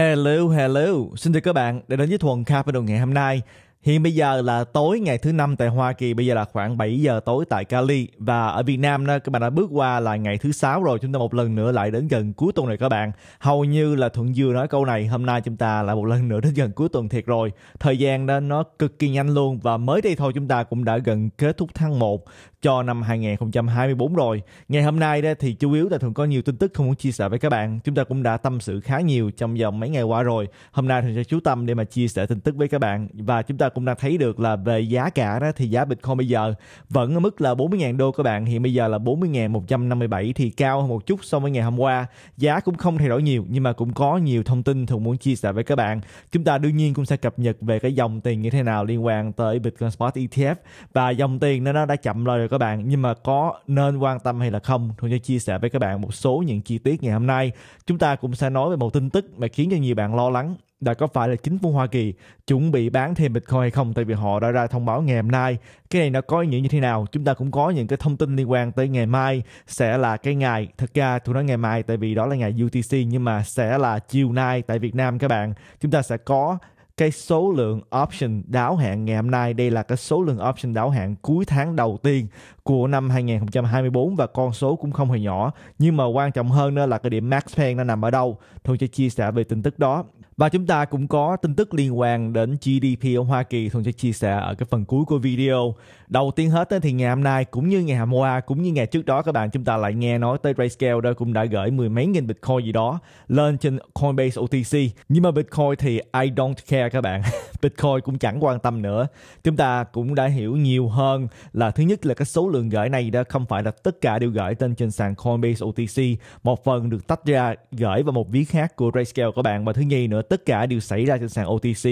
Hello, hello. Xin chào các bạn đã đến với Thuần Capital ngày hôm nay. Hiện bây giờ là tối ngày thứ năm tại Hoa Kỳ, bây giờ là khoảng 7 giờ tối tại Cali và ở Việt Nam đó, các bạn đã bước qua là ngày thứ sáu rồi, chúng ta một lần nữa lại đến gần cuối tuần này các bạn. Hầu như là Thuận vừa nói câu này, hôm nay chúng ta lại một lần nữa đến gần cuối tuần thiệt rồi. Thời gian đó nó cực kỳ nhanh luôn và mới đây thôi chúng ta cũng đã gần kết thúc tháng 1 cho năm 2024 rồi. Ngày hôm nay đây thì chủ yếu là thường có nhiều tin tức không muốn chia sẻ với các bạn. Chúng ta cũng đã tâm sự khá nhiều trong vòng mấy ngày qua rồi. Hôm nay thường sẽ chú tâm để mà chia sẻ tin tức với các bạn và chúng ta cũng đang thấy được là về giá cả đó thì giá Bitcoin bây giờ vẫn ở mức là 40.000 đô các bạn. Hiện bây giờ là 40.157 thì cao hơn một chút so với ngày hôm qua. Giá cũng không thay đổi nhiều nhưng mà cũng có nhiều thông tin thường muốn chia sẻ với các bạn. Chúng ta đương nhiên cũng sẽ cập nhật về cái dòng tiền như thế nào liên quan tới Bitcoin Spot ETF và dòng tiền nó đã chậm lời các bạn nhưng mà có nên quan tâm hay là không thôi sẽ chia sẻ với các bạn một số những chi tiết ngày hôm nay chúng ta cũng sẽ nói về một tin tức mà khiến cho nhiều bạn lo lắng đã có phải là chính phủ Hoa Kỳ chuẩn bị bán thêm Bitcoin hay không tại vì họ đã ra thông báo ngày hôm nay cái này nó có ý nghĩa như thế nào chúng ta cũng có những cái thông tin liên quan tới ngày mai sẽ là cái ngày thật ra tôi nói ngày mai tại vì đó là ngày UTC nhưng mà sẽ là chiều nay tại Việt Nam các bạn chúng ta sẽ có cái số lượng option đáo hạn ngày hôm nay đây là cái số lượng option đáo hạn cuối tháng đầu tiên của năm 2024 và con số cũng không hề nhỏ nhưng mà quan trọng hơn nữa là cái điểm max pen nó nằm ở đâu thôi sẽ chia sẻ về tin tức đó và chúng ta cũng có tin tức liên quan đến GDP ở Hoa Kỳ Thuận sẽ chia sẻ ở cái phần cuối của video. Đầu tiên hết thì ngày hôm nay cũng như ngày hôm qua cũng như ngày trước đó các bạn chúng ta lại nghe nói tới Grayscale đó cũng đã gửi mười mấy nghìn Bitcoin gì đó lên trên Coinbase OTC. Nhưng mà Bitcoin thì I don't care các bạn. Bitcoin cũng chẳng quan tâm nữa. Chúng ta cũng đã hiểu nhiều hơn là thứ nhất là cái số lượng gửi này đó không phải là tất cả đều gửi tên trên sàn Coinbase OTC. Một phần được tách ra gửi vào một ví khác của Grayscale các bạn. Và thứ nhì nữa tất cả đều xảy ra trên sàn OTC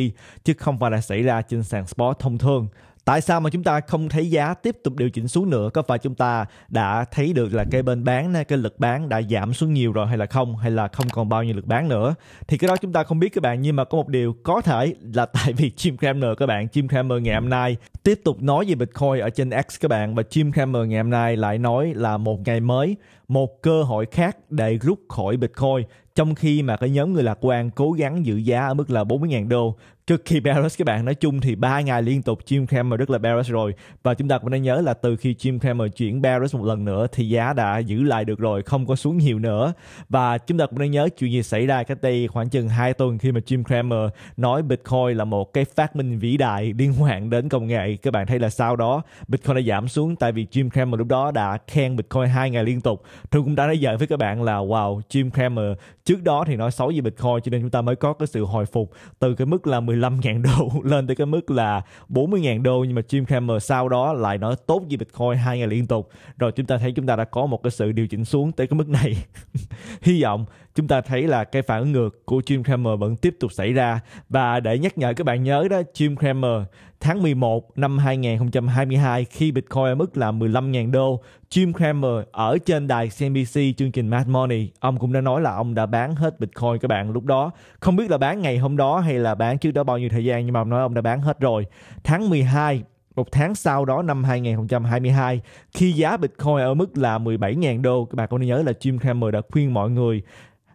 chứ không phải là xảy ra trên sàn spot thông thường. Tại sao mà chúng ta không thấy giá tiếp tục điều chỉnh xuống nữa? Có phải chúng ta đã thấy được là cây bên bán, cái lực bán đã giảm xuống nhiều rồi hay là không? Hay là không còn bao nhiêu lực bán nữa? Thì cái đó chúng ta không biết các bạn. Nhưng mà có một điều có thể là tại vì Jim Cramer các bạn. Jim Cramer ngày hôm nay tiếp tục nói về Bitcoin ở trên X các bạn. Và Jim Cramer ngày hôm nay lại nói là một ngày mới, một cơ hội khác để rút khỏi Bitcoin trong khi mà cái nhóm người lạc quan cố gắng giữ giá ở mức là 40.000 đô cực kỳ bearish các bạn nói chung thì ba ngày liên tục Jim Cramer rất là bearish rồi và chúng ta cũng nên nhớ là từ khi Jim Cramer chuyển bearish một lần nữa thì giá đã giữ lại được rồi không có xuống nhiều nữa và chúng ta cũng nên nhớ chuyện gì xảy ra cách đây khoảng chừng 2 tuần khi mà Jim Cramer nói Bitcoin là một cái phát minh vĩ đại liên quan đến công nghệ các bạn thấy là sau đó Bitcoin đã giảm xuống tại vì Jim Cramer lúc đó đã khen Bitcoin hai ngày liên tục tôi cũng đã nói dạy với các bạn là wow Jim Cramer trước đó thì nói xấu giờ Bitcoin cho nên chúng ta mới có cái sự hồi phục từ cái mức là 15.000 đô lên tới cái mức là 40.000 đô nhưng mà Jim Cramer sau đó lại nói tốt về Bitcoin hai ngày liên tục rồi chúng ta thấy chúng ta đã có một cái sự điều chỉnh xuống tới cái mức này hy vọng chúng ta thấy là cái phản ứng ngược của Jim Cramer vẫn tiếp tục xảy ra và để nhắc nhở các bạn nhớ đó Jim Cramer tháng 11 năm 2022 khi Bitcoin ở mức là 15.000 đô Jim Cramer ở trên đài CNBC chương trình Mad Money ông cũng đã nói là ông đã bán hết Bitcoin các bạn lúc đó không biết là bán ngày hôm đó hay là bán trước đó bao nhiêu thời gian nhưng mà ông nói ông đã bán hết rồi tháng 12 một tháng sau đó năm 2022 khi giá Bitcoin ở mức là 17.000 đô các bạn có nhớ là Jim Cramer đã khuyên mọi người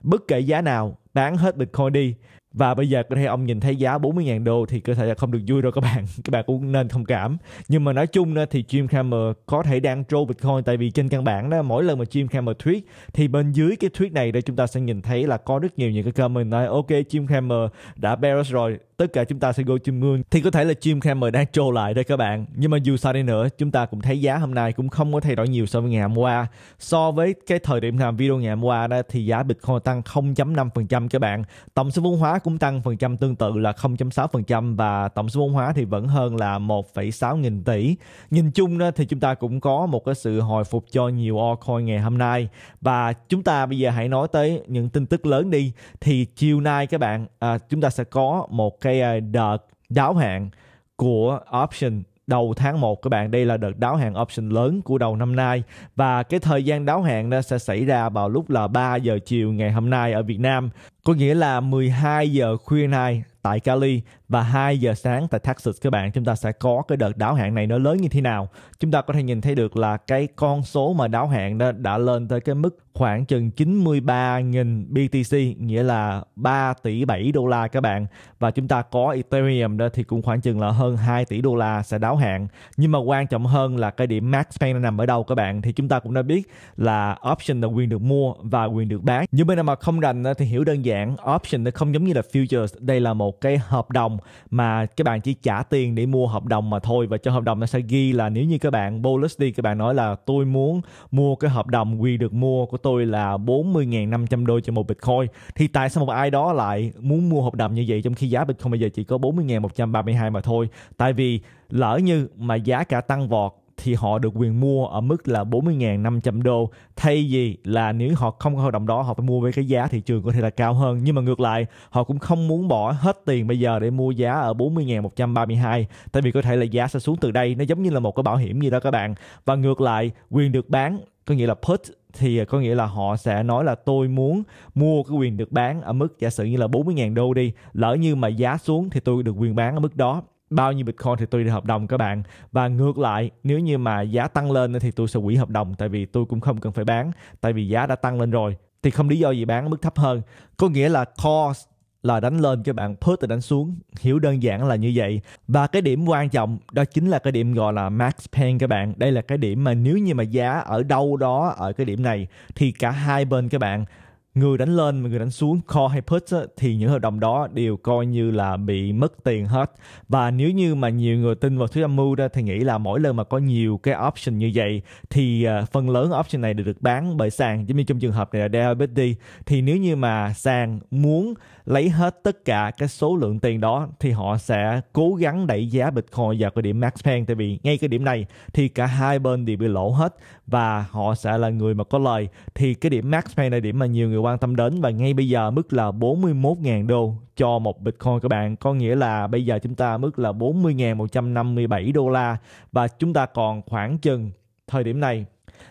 bất kể giá nào bán hết Bitcoin đi và bây giờ cơ thể ông nhìn thấy giá 40.000 đô thì cơ thể là không được vui đâu các bạn các bạn cũng nên thông cảm nhưng mà nói chung đó, thì Jim Cramer có thể đang troll Bitcoin tại vì trên căn bản đó mỗi lần mà Jim Cramer tweet thì bên dưới cái tweet này để chúng ta sẽ nhìn thấy là có rất nhiều những cái comment nói ok Jim Cramer đã bearish rồi tất cả chúng ta sẽ go chim mương thì có thể là Jim Cramer đang troll lại đây các bạn nhưng mà dù sao đi nữa chúng ta cũng thấy giá hôm nay cũng không có thay đổi nhiều so với ngày hôm qua so với cái thời điểm làm video ngày hôm qua đó thì giá Bitcoin tăng 0.5% các bạn tổng số vốn hóa cũng tăng phần trăm tương tự là 0.6% và tổng số vốn hóa thì vẫn hơn là 1,6 nghìn tỷ. Nhìn chung thì chúng ta cũng có một cái sự hồi phục cho nhiều altcoin ngày hôm nay và chúng ta bây giờ hãy nói tới những tin tức lớn đi thì chiều nay các bạn à, chúng ta sẽ có một cái à, đợt đáo hạn của option đầu tháng 1 các bạn. Đây là đợt đáo hạn option lớn của đầu năm nay và cái thời gian đáo hạn nó sẽ xảy ra vào lúc là 3 giờ chiều ngày hôm nay ở Việt Nam. Có nghĩa là 12 giờ khuya nay tại Cali và 2 giờ sáng tại Texas các bạn chúng ta sẽ có cái đợt đáo hạn này nó lớn như thế nào chúng ta có thể nhìn thấy được là cái con số mà đáo hạn đã, đã lên tới cái mức khoảng chừng 93.000 BTC nghĩa là 3 tỷ 7 đô la các bạn và chúng ta có Ethereum đó thì cũng khoảng chừng là hơn 2 tỷ đô la sẽ đáo hạn nhưng mà quan trọng hơn là cái điểm max pain nằm ở đâu các bạn thì chúng ta cũng đã biết là option là quyền được mua và quyền được bán nhưng bên nào mà không rành thì hiểu đơn giản option nó không giống như là futures đây là một cái hợp đồng mà các bạn chỉ trả tiền để mua hợp đồng mà thôi và trong hợp đồng nó sẽ ghi là nếu như các bạn bullish đi các bạn nói là tôi muốn mua cái hợp đồng quyền được mua của tôi là 40.500 đô cho một Bitcoin thì tại sao một ai đó lại muốn mua hợp đồng như vậy trong khi giá Bitcoin bây giờ chỉ có 40.132 mà thôi tại vì lỡ như mà giá cả tăng vọt thì họ được quyền mua ở mức là 40.500 đô thay vì là nếu họ không có hợp đồng đó họ phải mua với cái giá thị trường có thể là cao hơn nhưng mà ngược lại họ cũng không muốn bỏ hết tiền bây giờ để mua giá ở 40.132 tại vì có thể là giá sẽ xuống từ đây nó giống như là một cái bảo hiểm gì đó các bạn và ngược lại quyền được bán có nghĩa là put thì có nghĩa là họ sẽ nói là tôi muốn mua cái quyền được bán ở mức giả sử như là 40.000 đô đi lỡ như mà giá xuống thì tôi được quyền bán ở mức đó bao nhiêu bitcoin thì tôi đi hợp đồng các bạn và ngược lại nếu như mà giá tăng lên thì tôi sẽ hủy hợp đồng tại vì tôi cũng không cần phải bán tại vì giá đã tăng lên rồi thì không lý do gì bán ở mức thấp hơn có nghĩa là cost là đánh lên cho bạn put thì đánh xuống hiểu đơn giản là như vậy và cái điểm quan trọng đó chính là cái điểm gọi là max pain các bạn đây là cái điểm mà nếu như mà giá ở đâu đó ở cái điểm này thì cả hai bên các bạn người đánh lên và người đánh xuống call hay put thì những hợp đồng đó đều coi như là bị mất tiền hết và nếu như mà nhiều người tin vào thuyết âm mưu ra thì nghĩ là mỗi lần mà có nhiều cái option như vậy thì à, phần lớn option này được, được bán bởi sàn giống như trong trường hợp này là DLBD thì nếu như mà sàn muốn lấy hết tất cả cái số lượng tiền đó thì họ sẽ cố gắng đẩy giá Bitcoin vào cái điểm max pain tại vì ngay cái điểm này thì cả hai bên đều bị lỗ hết và họ sẽ là người mà có lời thì cái điểm max pain là điểm mà nhiều người quan tâm đến và ngay bây giờ mức là 41.000 đô cho một Bitcoin các bạn có nghĩa là bây giờ chúng ta mức là 40.157 đô la và chúng ta còn khoảng chừng thời điểm này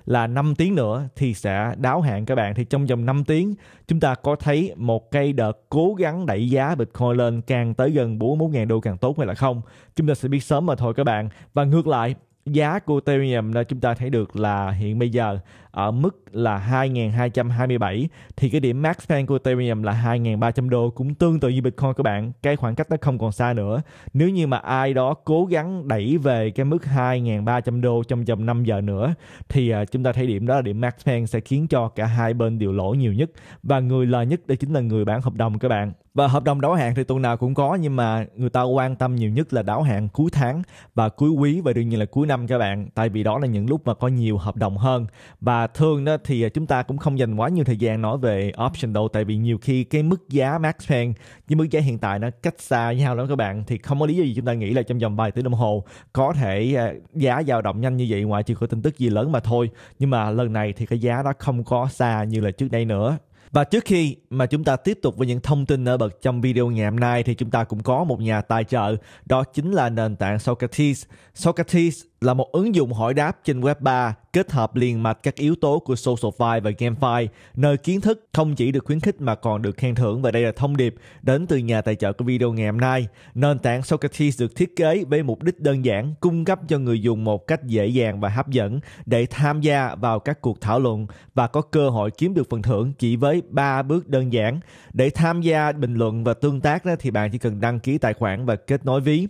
là 5 tiếng nữa thì sẽ đáo hạn các bạn thì trong vòng 5 tiếng chúng ta có thấy một cây đợt cố gắng đẩy giá Bitcoin lên càng tới gần 41.000 đô càng tốt hay là không chúng ta sẽ biết sớm mà thôi các bạn và ngược lại giá của Ethereum chúng ta thấy được là hiện bây giờ ở mức là 2.227 thì cái điểm max fan của Ethereum là 2.300 đô cũng tương tự như Bitcoin các bạn cái khoảng cách nó không còn xa nữa nếu như mà ai đó cố gắng đẩy về cái mức 2.300 đô trong vòng 5 giờ nữa thì à, chúng ta thấy điểm đó là điểm max fan sẽ khiến cho cả hai bên đều lỗ nhiều nhất và người lời nhất đây chính là người bán hợp đồng các bạn và hợp đồng đáo hạn thì tuần nào cũng có nhưng mà người ta quan tâm nhiều nhất là đáo hạn cuối tháng và cuối quý và đương nhiên là cuối năm các bạn tại vì đó là những lúc mà có nhiều hợp đồng hơn và thường đó thì à, chúng ta cũng không dành quá nhiều thời gian nói về option đâu tại vì nhiều khi cái mức giá max pen với mức giá hiện tại nó cách xa nhau lắm các bạn thì không có lý do gì chúng ta nghĩ là trong vòng vài tiếng đồng hồ có thể à, giá dao động nhanh như vậy ngoại trừ có tin tức gì lớn mà thôi nhưng mà lần này thì cái giá nó không có xa như là trước đây nữa và trước khi mà chúng ta tiếp tục với những thông tin ở bậc trong video ngày hôm nay thì chúng ta cũng có một nhà tài trợ, đó chính là nền tảng Socrates. Socrates là một ứng dụng hỏi đáp trên web 3 kết hợp liền mạch các yếu tố của SoulSoFi và GameFi, nơi kiến thức không chỉ được khuyến khích mà còn được khen thưởng và đây là thông điệp đến từ nhà tài trợ của video ngày hôm nay. Nền tảng Socrates được thiết kế với mục đích đơn giản, cung cấp cho người dùng một cách dễ dàng và hấp dẫn để tham gia vào các cuộc thảo luận và có cơ hội kiếm được phần thưởng chỉ với 3 bước đơn giản. Để tham gia bình luận và tương tác thì bạn chỉ cần đăng ký tài khoản và kết nối ví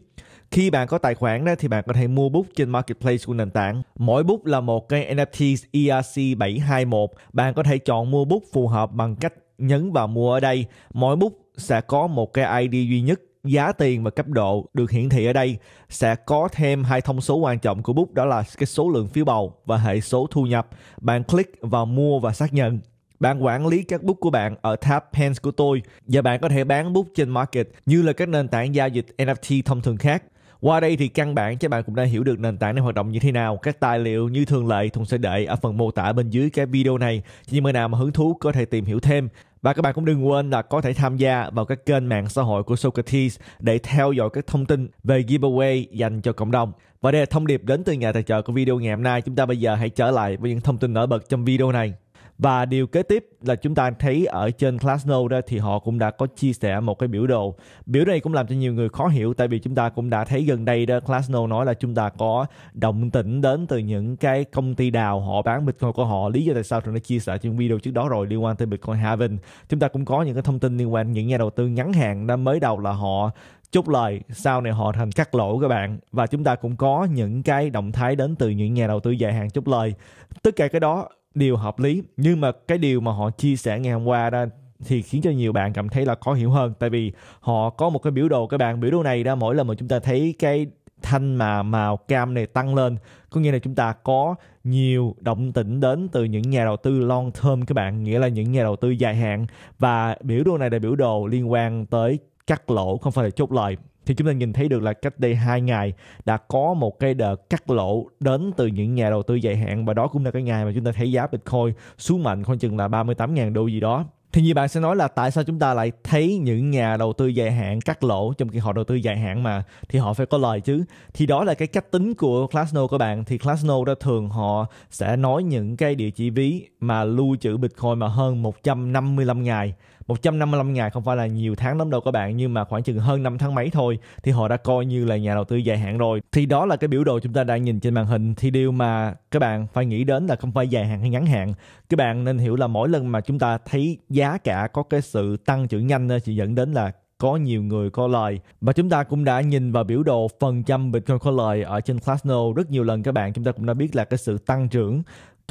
khi bạn có tài khoản đó thì bạn có thể mua bút trên marketplace của nền tảng mỗi bút là một cái NFT ERC 721 bạn có thể chọn mua bút phù hợp bằng cách nhấn vào mua ở đây mỗi bút sẽ có một cái ID duy nhất giá tiền và cấp độ được hiển thị ở đây sẽ có thêm hai thông số quan trọng của bút đó là cái số lượng phiếu bầu và hệ số thu nhập. Bạn click vào mua và xác nhận. Bạn quản lý các bút của bạn ở tab Pens của tôi và bạn có thể bán bút trên market như là các nền tảng giao dịch NFT thông thường khác. Qua đây thì căn bản các bạn cũng đã hiểu được nền tảng này hoạt động như thế nào. Các tài liệu như thường lệ thùng sẽ để ở phần mô tả bên dưới cái video này. Chỉ những người nào mà hứng thú có thể tìm hiểu thêm. Và các bạn cũng đừng quên là có thể tham gia vào các kênh mạng xã hội của Socrates để theo dõi các thông tin về giveaway dành cho cộng đồng. Và đây là thông điệp đến từ nhà tài trợ của video ngày hôm nay. Chúng ta bây giờ hãy trở lại với những thông tin nổi bật trong video này. Và điều kế tiếp là chúng ta thấy ở trên Glassnode đó thì họ cũng đã có chia sẻ một cái biểu đồ. Biểu này cũng làm cho nhiều người khó hiểu tại vì chúng ta cũng đã thấy gần đây đó Glassnode nói là chúng ta có động tĩnh đến từ những cái công ty đào họ bán Bitcoin của họ. Lý do tại sao Trần đã chia sẻ trong video trước đó rồi liên quan tới Bitcoin Haven. Chúng ta cũng có những cái thông tin liên quan những nhà đầu tư ngắn hạn đã mới đầu là họ chốt lời sau này họ thành cắt lỗ các bạn và chúng ta cũng có những cái động thái đến từ những nhà đầu tư dài hạn chốt lời tất cả cái đó điều hợp lý nhưng mà cái điều mà họ chia sẻ ngày hôm qua đó thì khiến cho nhiều bạn cảm thấy là khó hiểu hơn tại vì họ có một cái biểu đồ các bạn biểu đồ này đó mỗi lần mà chúng ta thấy cái thanh mà màu cam này tăng lên có nghĩa là chúng ta có nhiều động tĩnh đến từ những nhà đầu tư long term các bạn nghĩa là những nhà đầu tư dài hạn và biểu đồ này là biểu đồ liên quan tới cắt lỗ không phải là chốt lời thì chúng ta nhìn thấy được là cách đây 2 ngày đã có một cái đợt cắt lỗ đến từ những nhà đầu tư dài hạn và đó cũng là cái ngày mà chúng ta thấy giá Bitcoin xuống mạnh khoảng chừng là 38.000 đô gì đó. Thì như bạn sẽ nói là tại sao chúng ta lại thấy những nhà đầu tư dài hạn cắt lỗ trong khi họ đầu tư dài hạn mà thì họ phải có lời chứ. Thì đó là cái cách tính của classno các bạn. Thì classno ra thường họ sẽ nói những cái địa chỉ ví mà lưu trữ Bitcoin mà hơn 155 ngày 155 ngày không phải là nhiều tháng lắm đâu các bạn nhưng mà khoảng chừng hơn 5 tháng mấy thôi thì họ đã coi như là nhà đầu tư dài hạn rồi. Thì đó là cái biểu đồ chúng ta đang nhìn trên màn hình thì điều mà các bạn phải nghĩ đến là không phải dài hạn hay ngắn hạn. Các bạn nên hiểu là mỗi lần mà chúng ta thấy giá cả có cái sự tăng trưởng nhanh thì dẫn đến là có nhiều người có lời và chúng ta cũng đã nhìn vào biểu đồ phần trăm Bitcoin có lời ở trên Classnode rất nhiều lần các bạn chúng ta cũng đã biết là cái sự tăng trưởng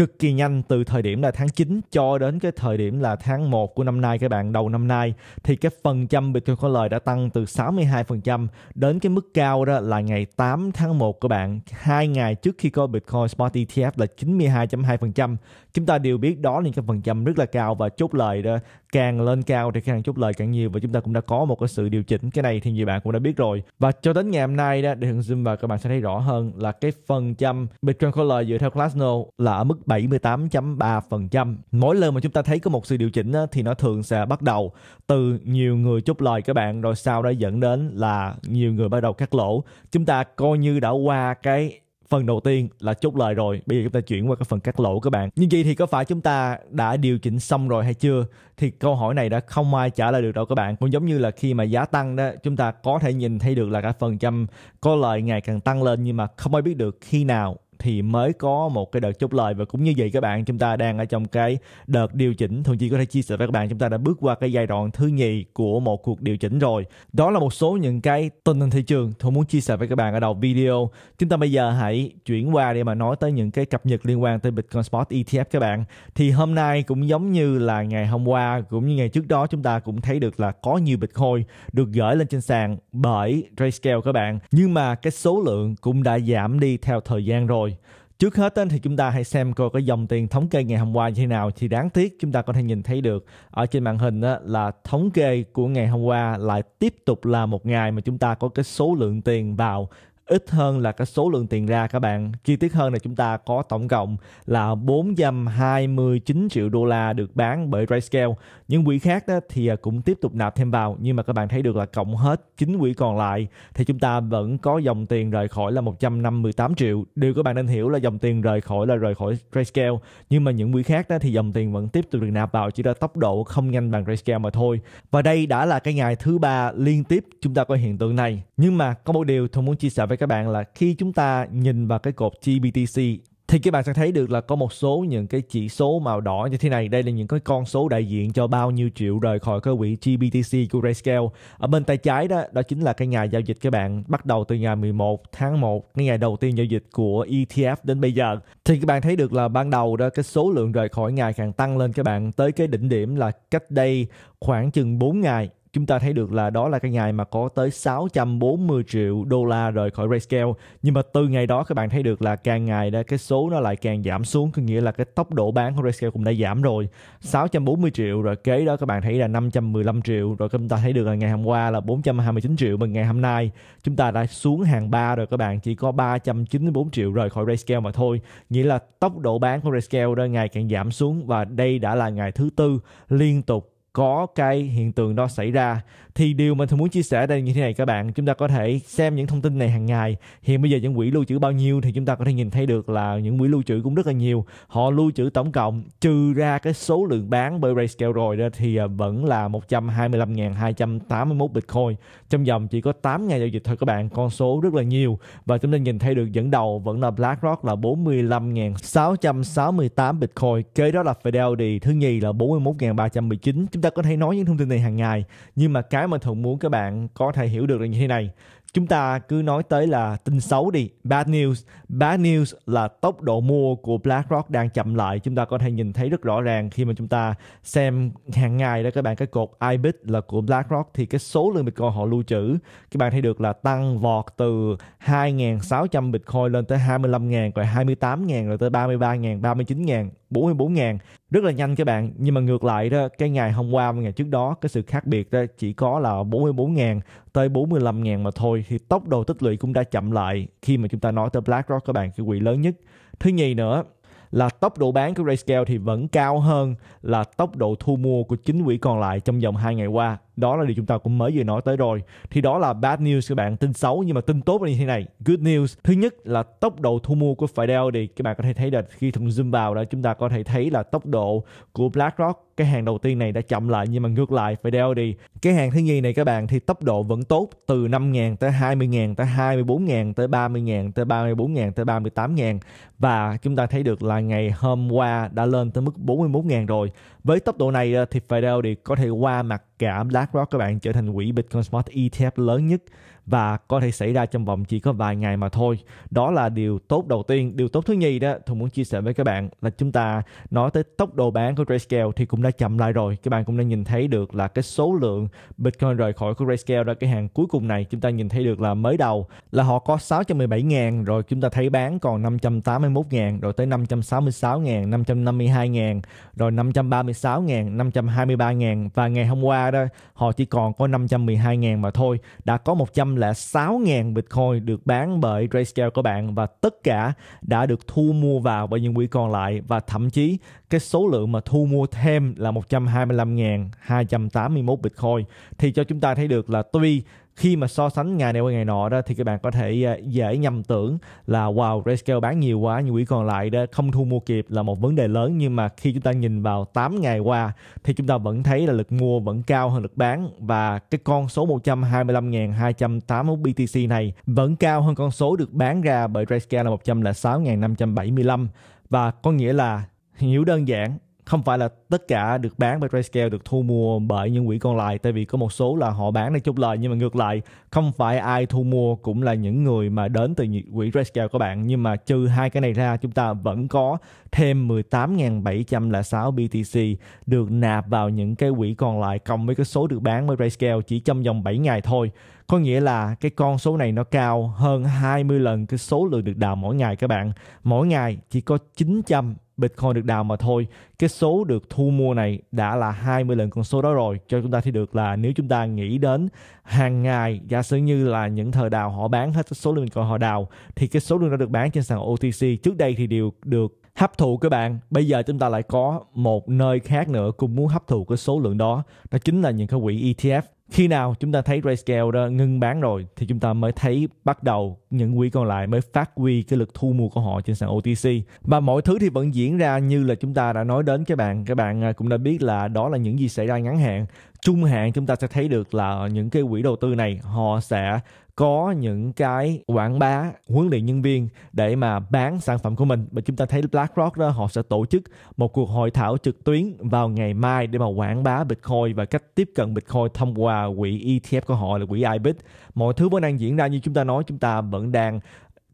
cực kỳ nhanh từ thời điểm là tháng 9 cho đến cái thời điểm là tháng 1 của năm nay các bạn đầu năm nay thì cái phần trăm Bitcoin có lời đã tăng từ 62% đến cái mức cao đó là ngày 8 tháng 1 các bạn hai ngày trước khi có Bitcoin Spot ETF là 92.2% chúng ta đều biết đó là những cái phần trăm rất là cao và chốt lời đó càng lên cao thì khả năng chốt lời càng nhiều và chúng ta cũng đã có một cái sự điều chỉnh cái này thì nhiều bạn cũng đã biết rồi và cho đến ngày hôm nay đó thì thường zoom vào các bạn sẽ thấy rõ hơn là cái phần trăm Bitcoin có lời dựa theo classno là ở mức 78.3% mỗi lần mà chúng ta thấy có một sự điều chỉnh đó, thì nó thường sẽ bắt đầu từ nhiều người chốt lời các bạn rồi sau đó dẫn đến là nhiều người bắt đầu cắt lỗ chúng ta coi như đã qua cái phần đầu tiên là chốt lời rồi bây giờ chúng ta chuyển qua cái phần cắt lỗ các bạn như vậy thì có phải chúng ta đã điều chỉnh xong rồi hay chưa thì câu hỏi này đã không ai trả lời được đâu các bạn cũng giống như là khi mà giá tăng đó chúng ta có thể nhìn thấy được là cả phần trăm có lời ngày càng tăng lên nhưng mà không ai biết được khi nào thì mới có một cái đợt chốt lời và cũng như vậy các bạn chúng ta đang ở trong cái đợt điều chỉnh thường chi có thể chia sẻ với các bạn chúng ta đã bước qua cái giai đoạn thứ nhì của một cuộc điều chỉnh rồi đó là một số những cái tình hình thị trường tôi muốn chia sẻ với các bạn ở đầu video chúng ta bây giờ hãy chuyển qua để mà nói tới những cái cập nhật liên quan tới Bitcoin Spot ETF các bạn thì hôm nay cũng giống như là ngày hôm qua cũng như ngày trước đó chúng ta cũng thấy được là có nhiều Bitcoin được gửi lên trên sàn bởi Grayscale các bạn nhưng mà cái số lượng cũng đã giảm đi theo thời gian rồi thôi. Trước hết thì chúng ta hãy xem coi cái dòng tiền thống kê ngày hôm qua như thế nào thì đáng tiếc chúng ta có thể nhìn thấy được ở trên màn hình là thống kê của ngày hôm qua lại tiếp tục là một ngày mà chúng ta có cái số lượng tiền vào ít hơn là cái số lượng tiền ra các bạn. Chi tiết hơn là chúng ta có tổng cộng là 429 triệu đô la được bán bởi RayScale. Những quỹ khác đó thì à, cũng tiếp tục nạp thêm vào nhưng mà các bạn thấy được là cộng hết 9 quỹ còn lại thì chúng ta vẫn có dòng tiền rời khỏi là 158 triệu. Điều các bạn nên hiểu là dòng tiền rời khỏi là rời khỏi RayScale nhưng mà những quỹ khác đó thì dòng tiền vẫn tiếp tục được nạp vào chỉ là tốc độ không nhanh bằng RayScale mà thôi. Và đây đã là cái ngày thứ ba liên tiếp chúng ta có hiện tượng này nhưng mà có một điều tôi muốn chia sẻ với các bạn là khi chúng ta nhìn vào cái cột GBTC thì các bạn sẽ thấy được là có một số những cái chỉ số màu đỏ như thế này. Đây là những cái con số đại diện cho bao nhiêu triệu rời khỏi cái quỹ GBTC của RayScale Ở bên tay trái đó, đó chính là cái ngày giao dịch các bạn bắt đầu từ ngày 11 tháng 1, cái ngày đầu tiên giao dịch của ETF đến bây giờ. Thì các bạn thấy được là ban đầu đó cái số lượng rời khỏi ngày càng tăng lên các bạn tới cái đỉnh điểm là cách đây khoảng chừng 4 ngày chúng ta thấy được là đó là cái ngày mà có tới 640 triệu đô la rời khỏi RayScale Nhưng mà từ ngày đó các bạn thấy được là càng ngày đó cái số nó lại càng giảm xuống, có nghĩa là cái tốc độ bán của RayScale cũng đã giảm rồi. 640 triệu rồi kế đó các bạn thấy là 515 triệu rồi chúng ta thấy được là ngày hôm qua là 429 triệu mà ngày hôm nay chúng ta đã xuống hàng 3 rồi các bạn chỉ có 394 triệu rời khỏi RayScale mà thôi. Nghĩa là tốc độ bán của RayScale đó ngày càng giảm xuống và đây đã là ngày thứ tư liên tục có cái hiện tượng đó xảy ra thì điều mình thường muốn chia sẻ đây như thế này các bạn chúng ta có thể xem những thông tin này hàng ngày hiện bây giờ những quỹ lưu trữ bao nhiêu thì chúng ta có thể nhìn thấy được là những quỹ lưu trữ cũng rất là nhiều họ lưu trữ tổng cộng trừ ra cái số lượng bán bởi Grayscale rồi đó thì à, vẫn là 125.281 Bitcoin trong vòng chỉ có 8 ngày giao dịch thôi các bạn con số rất là nhiều và chúng ta nhìn thấy được dẫn đầu vẫn là BlackRock là 45.668 Bitcoin kế đó là Fidelity thứ nhì là 41.319 chúng ta có thể nói những thông tin này hàng ngày nhưng mà cái cái mình thường muốn các bạn có thể hiểu được là như thế này chúng ta cứ nói tới là tin xấu đi bad news bad news là tốc độ mua của BlackRock đang chậm lại chúng ta có thể nhìn thấy rất rõ ràng khi mà chúng ta xem hàng ngày đó các bạn cái cột IBIT là của BlackRock thì cái số lượng Bitcoin họ lưu trữ các bạn thấy được là tăng vọt từ 2.600 Bitcoin lên tới 25.000 rồi 28.000 rồi tới 33.000 39.000 44.000 rất là nhanh các bạn nhưng mà ngược lại đó cái ngày hôm qua và ngày trước đó cái sự khác biệt đó chỉ có là 44.000 tới 45 000 mà thôi thì tốc độ tích lũy cũng đã chậm lại khi mà chúng ta nói tới BlackRock các bạn cái quỹ lớn nhất. Thứ nhì nữa là tốc độ bán của Grayscale thì vẫn cao hơn là tốc độ thu mua của chính quỹ còn lại trong vòng 2 ngày qua đó là điều chúng ta cũng mới vừa nói tới rồi thì đó là bad news các bạn tin xấu nhưng mà tin tốt là như thế này good news thứ nhất là tốc độ thu mua của Fidelity, các bạn có thể thấy được khi thùng zoom vào đó chúng ta có thể thấy là tốc độ của BlackRock cái hàng đầu tiên này đã chậm lại nhưng mà ngược lại Fidelity cái hàng thứ nhì này các bạn thì tốc độ vẫn tốt từ 5.000 tới 20.000 tới 24.000 tới 30.000 tới 34.000 tới 38.000 và chúng ta thấy được là ngày hôm qua đã lên tới mức 44.000 rồi với tốc độ này ờ, thì Fidelity có thể qua mặt cả BlackRock các bạn trở thành quỹ Bitcoin Smart ETF lớn nhất và có thể xảy ra trong vòng chỉ có vài ngày mà thôi. Đó là điều tốt đầu tiên. Điều tốt thứ nhì đó, tôi muốn chia sẻ với các bạn là chúng ta nói tới tốc độ bán của Grayscale thì cũng đã chậm lại rồi. Các bạn cũng đã nhìn thấy được là cái số lượng Bitcoin rời khỏi của Grayscale ra cái hàng cuối cùng này chúng ta nhìn thấy được là mới đầu là họ có 617.000 rồi chúng ta thấy bán còn 581.000 rồi tới 566.000, 552.000 rồi 536.000, 523.000 và ngày hôm qua đó họ chỉ còn có 512.000 mà thôi. Đã có 100 năm là 6.000 Bitcoin được bán bởi Grayscale của bạn và tất cả đã được thu mua vào bởi những quỹ còn lại và thậm chí cái số lượng mà thu mua thêm là 125.281 Bitcoin thì cho chúng ta thấy được là tuy khi mà so sánh ngày này qua ngày nọ đó thì các bạn có thể à, dễ nhầm tưởng là wow Grayscale bán nhiều quá những quỹ còn lại đó không thu mua kịp là một vấn đề lớn nhưng mà khi chúng ta nhìn vào 8 ngày qua thì chúng ta vẫn thấy là lực mua vẫn cao hơn lực bán và cái con số 125.281 BTC này vẫn cao hơn con số được bán ra bởi Grayscale là 106.575 và có nghĩa là hiểu đơn giản không phải là tất cả được bán bởi Grayscale được thu mua bởi những quỹ còn lại tại vì có một số là họ bán để chút lời nhưng mà ngược lại không phải ai thu mua cũng là những người mà đến từ quỹ Grayscale các bạn nhưng mà trừ hai cái này ra chúng ta vẫn có thêm 18.706 BTC được nạp vào những cái quỹ còn lại cộng với cái số được bán bởi Grayscale chỉ trong vòng 7 ngày thôi có nghĩa là cái con số này nó cao hơn 20 lần cái số lượng được đào mỗi ngày các bạn mỗi ngày chỉ có 900 Bitcoin được đào mà thôi. Cái số được thu mua này đã là 20 lần con số đó rồi. Cho chúng ta thấy được là nếu chúng ta nghĩ đến hàng ngày, giả sử như là những thời đào họ bán hết số lượng Bitcoin họ đào, thì cái số lượng đã được bán trên sàn OTC trước đây thì đều được hấp thụ các bạn bây giờ chúng ta lại có một nơi khác nữa cũng muốn hấp thụ cái số lượng đó đó chính là những cái quỹ ETF khi nào chúng ta thấy grayscale đó ngưng bán rồi thì chúng ta mới thấy bắt đầu những quỹ còn lại mới phát huy cái lực thu mua của họ trên sàn OTC và mọi thứ thì vẫn diễn ra như là chúng ta đã nói đến các bạn các bạn à, cũng đã biết là đó là những gì xảy ra ngắn hạn trung hạn chúng ta sẽ thấy được là những cái quỹ đầu tư này họ sẽ có những cái quảng bá huấn luyện nhân viên để mà bán sản phẩm của mình và chúng ta thấy BlackRock đó họ sẽ tổ chức một cuộc hội thảo trực tuyến vào ngày mai để mà quảng bá Bitcoin và cách tiếp cận Bitcoin thông qua quỹ ETF của họ là quỹ IBIT mọi thứ vẫn đang diễn ra như chúng ta nói chúng ta vẫn đang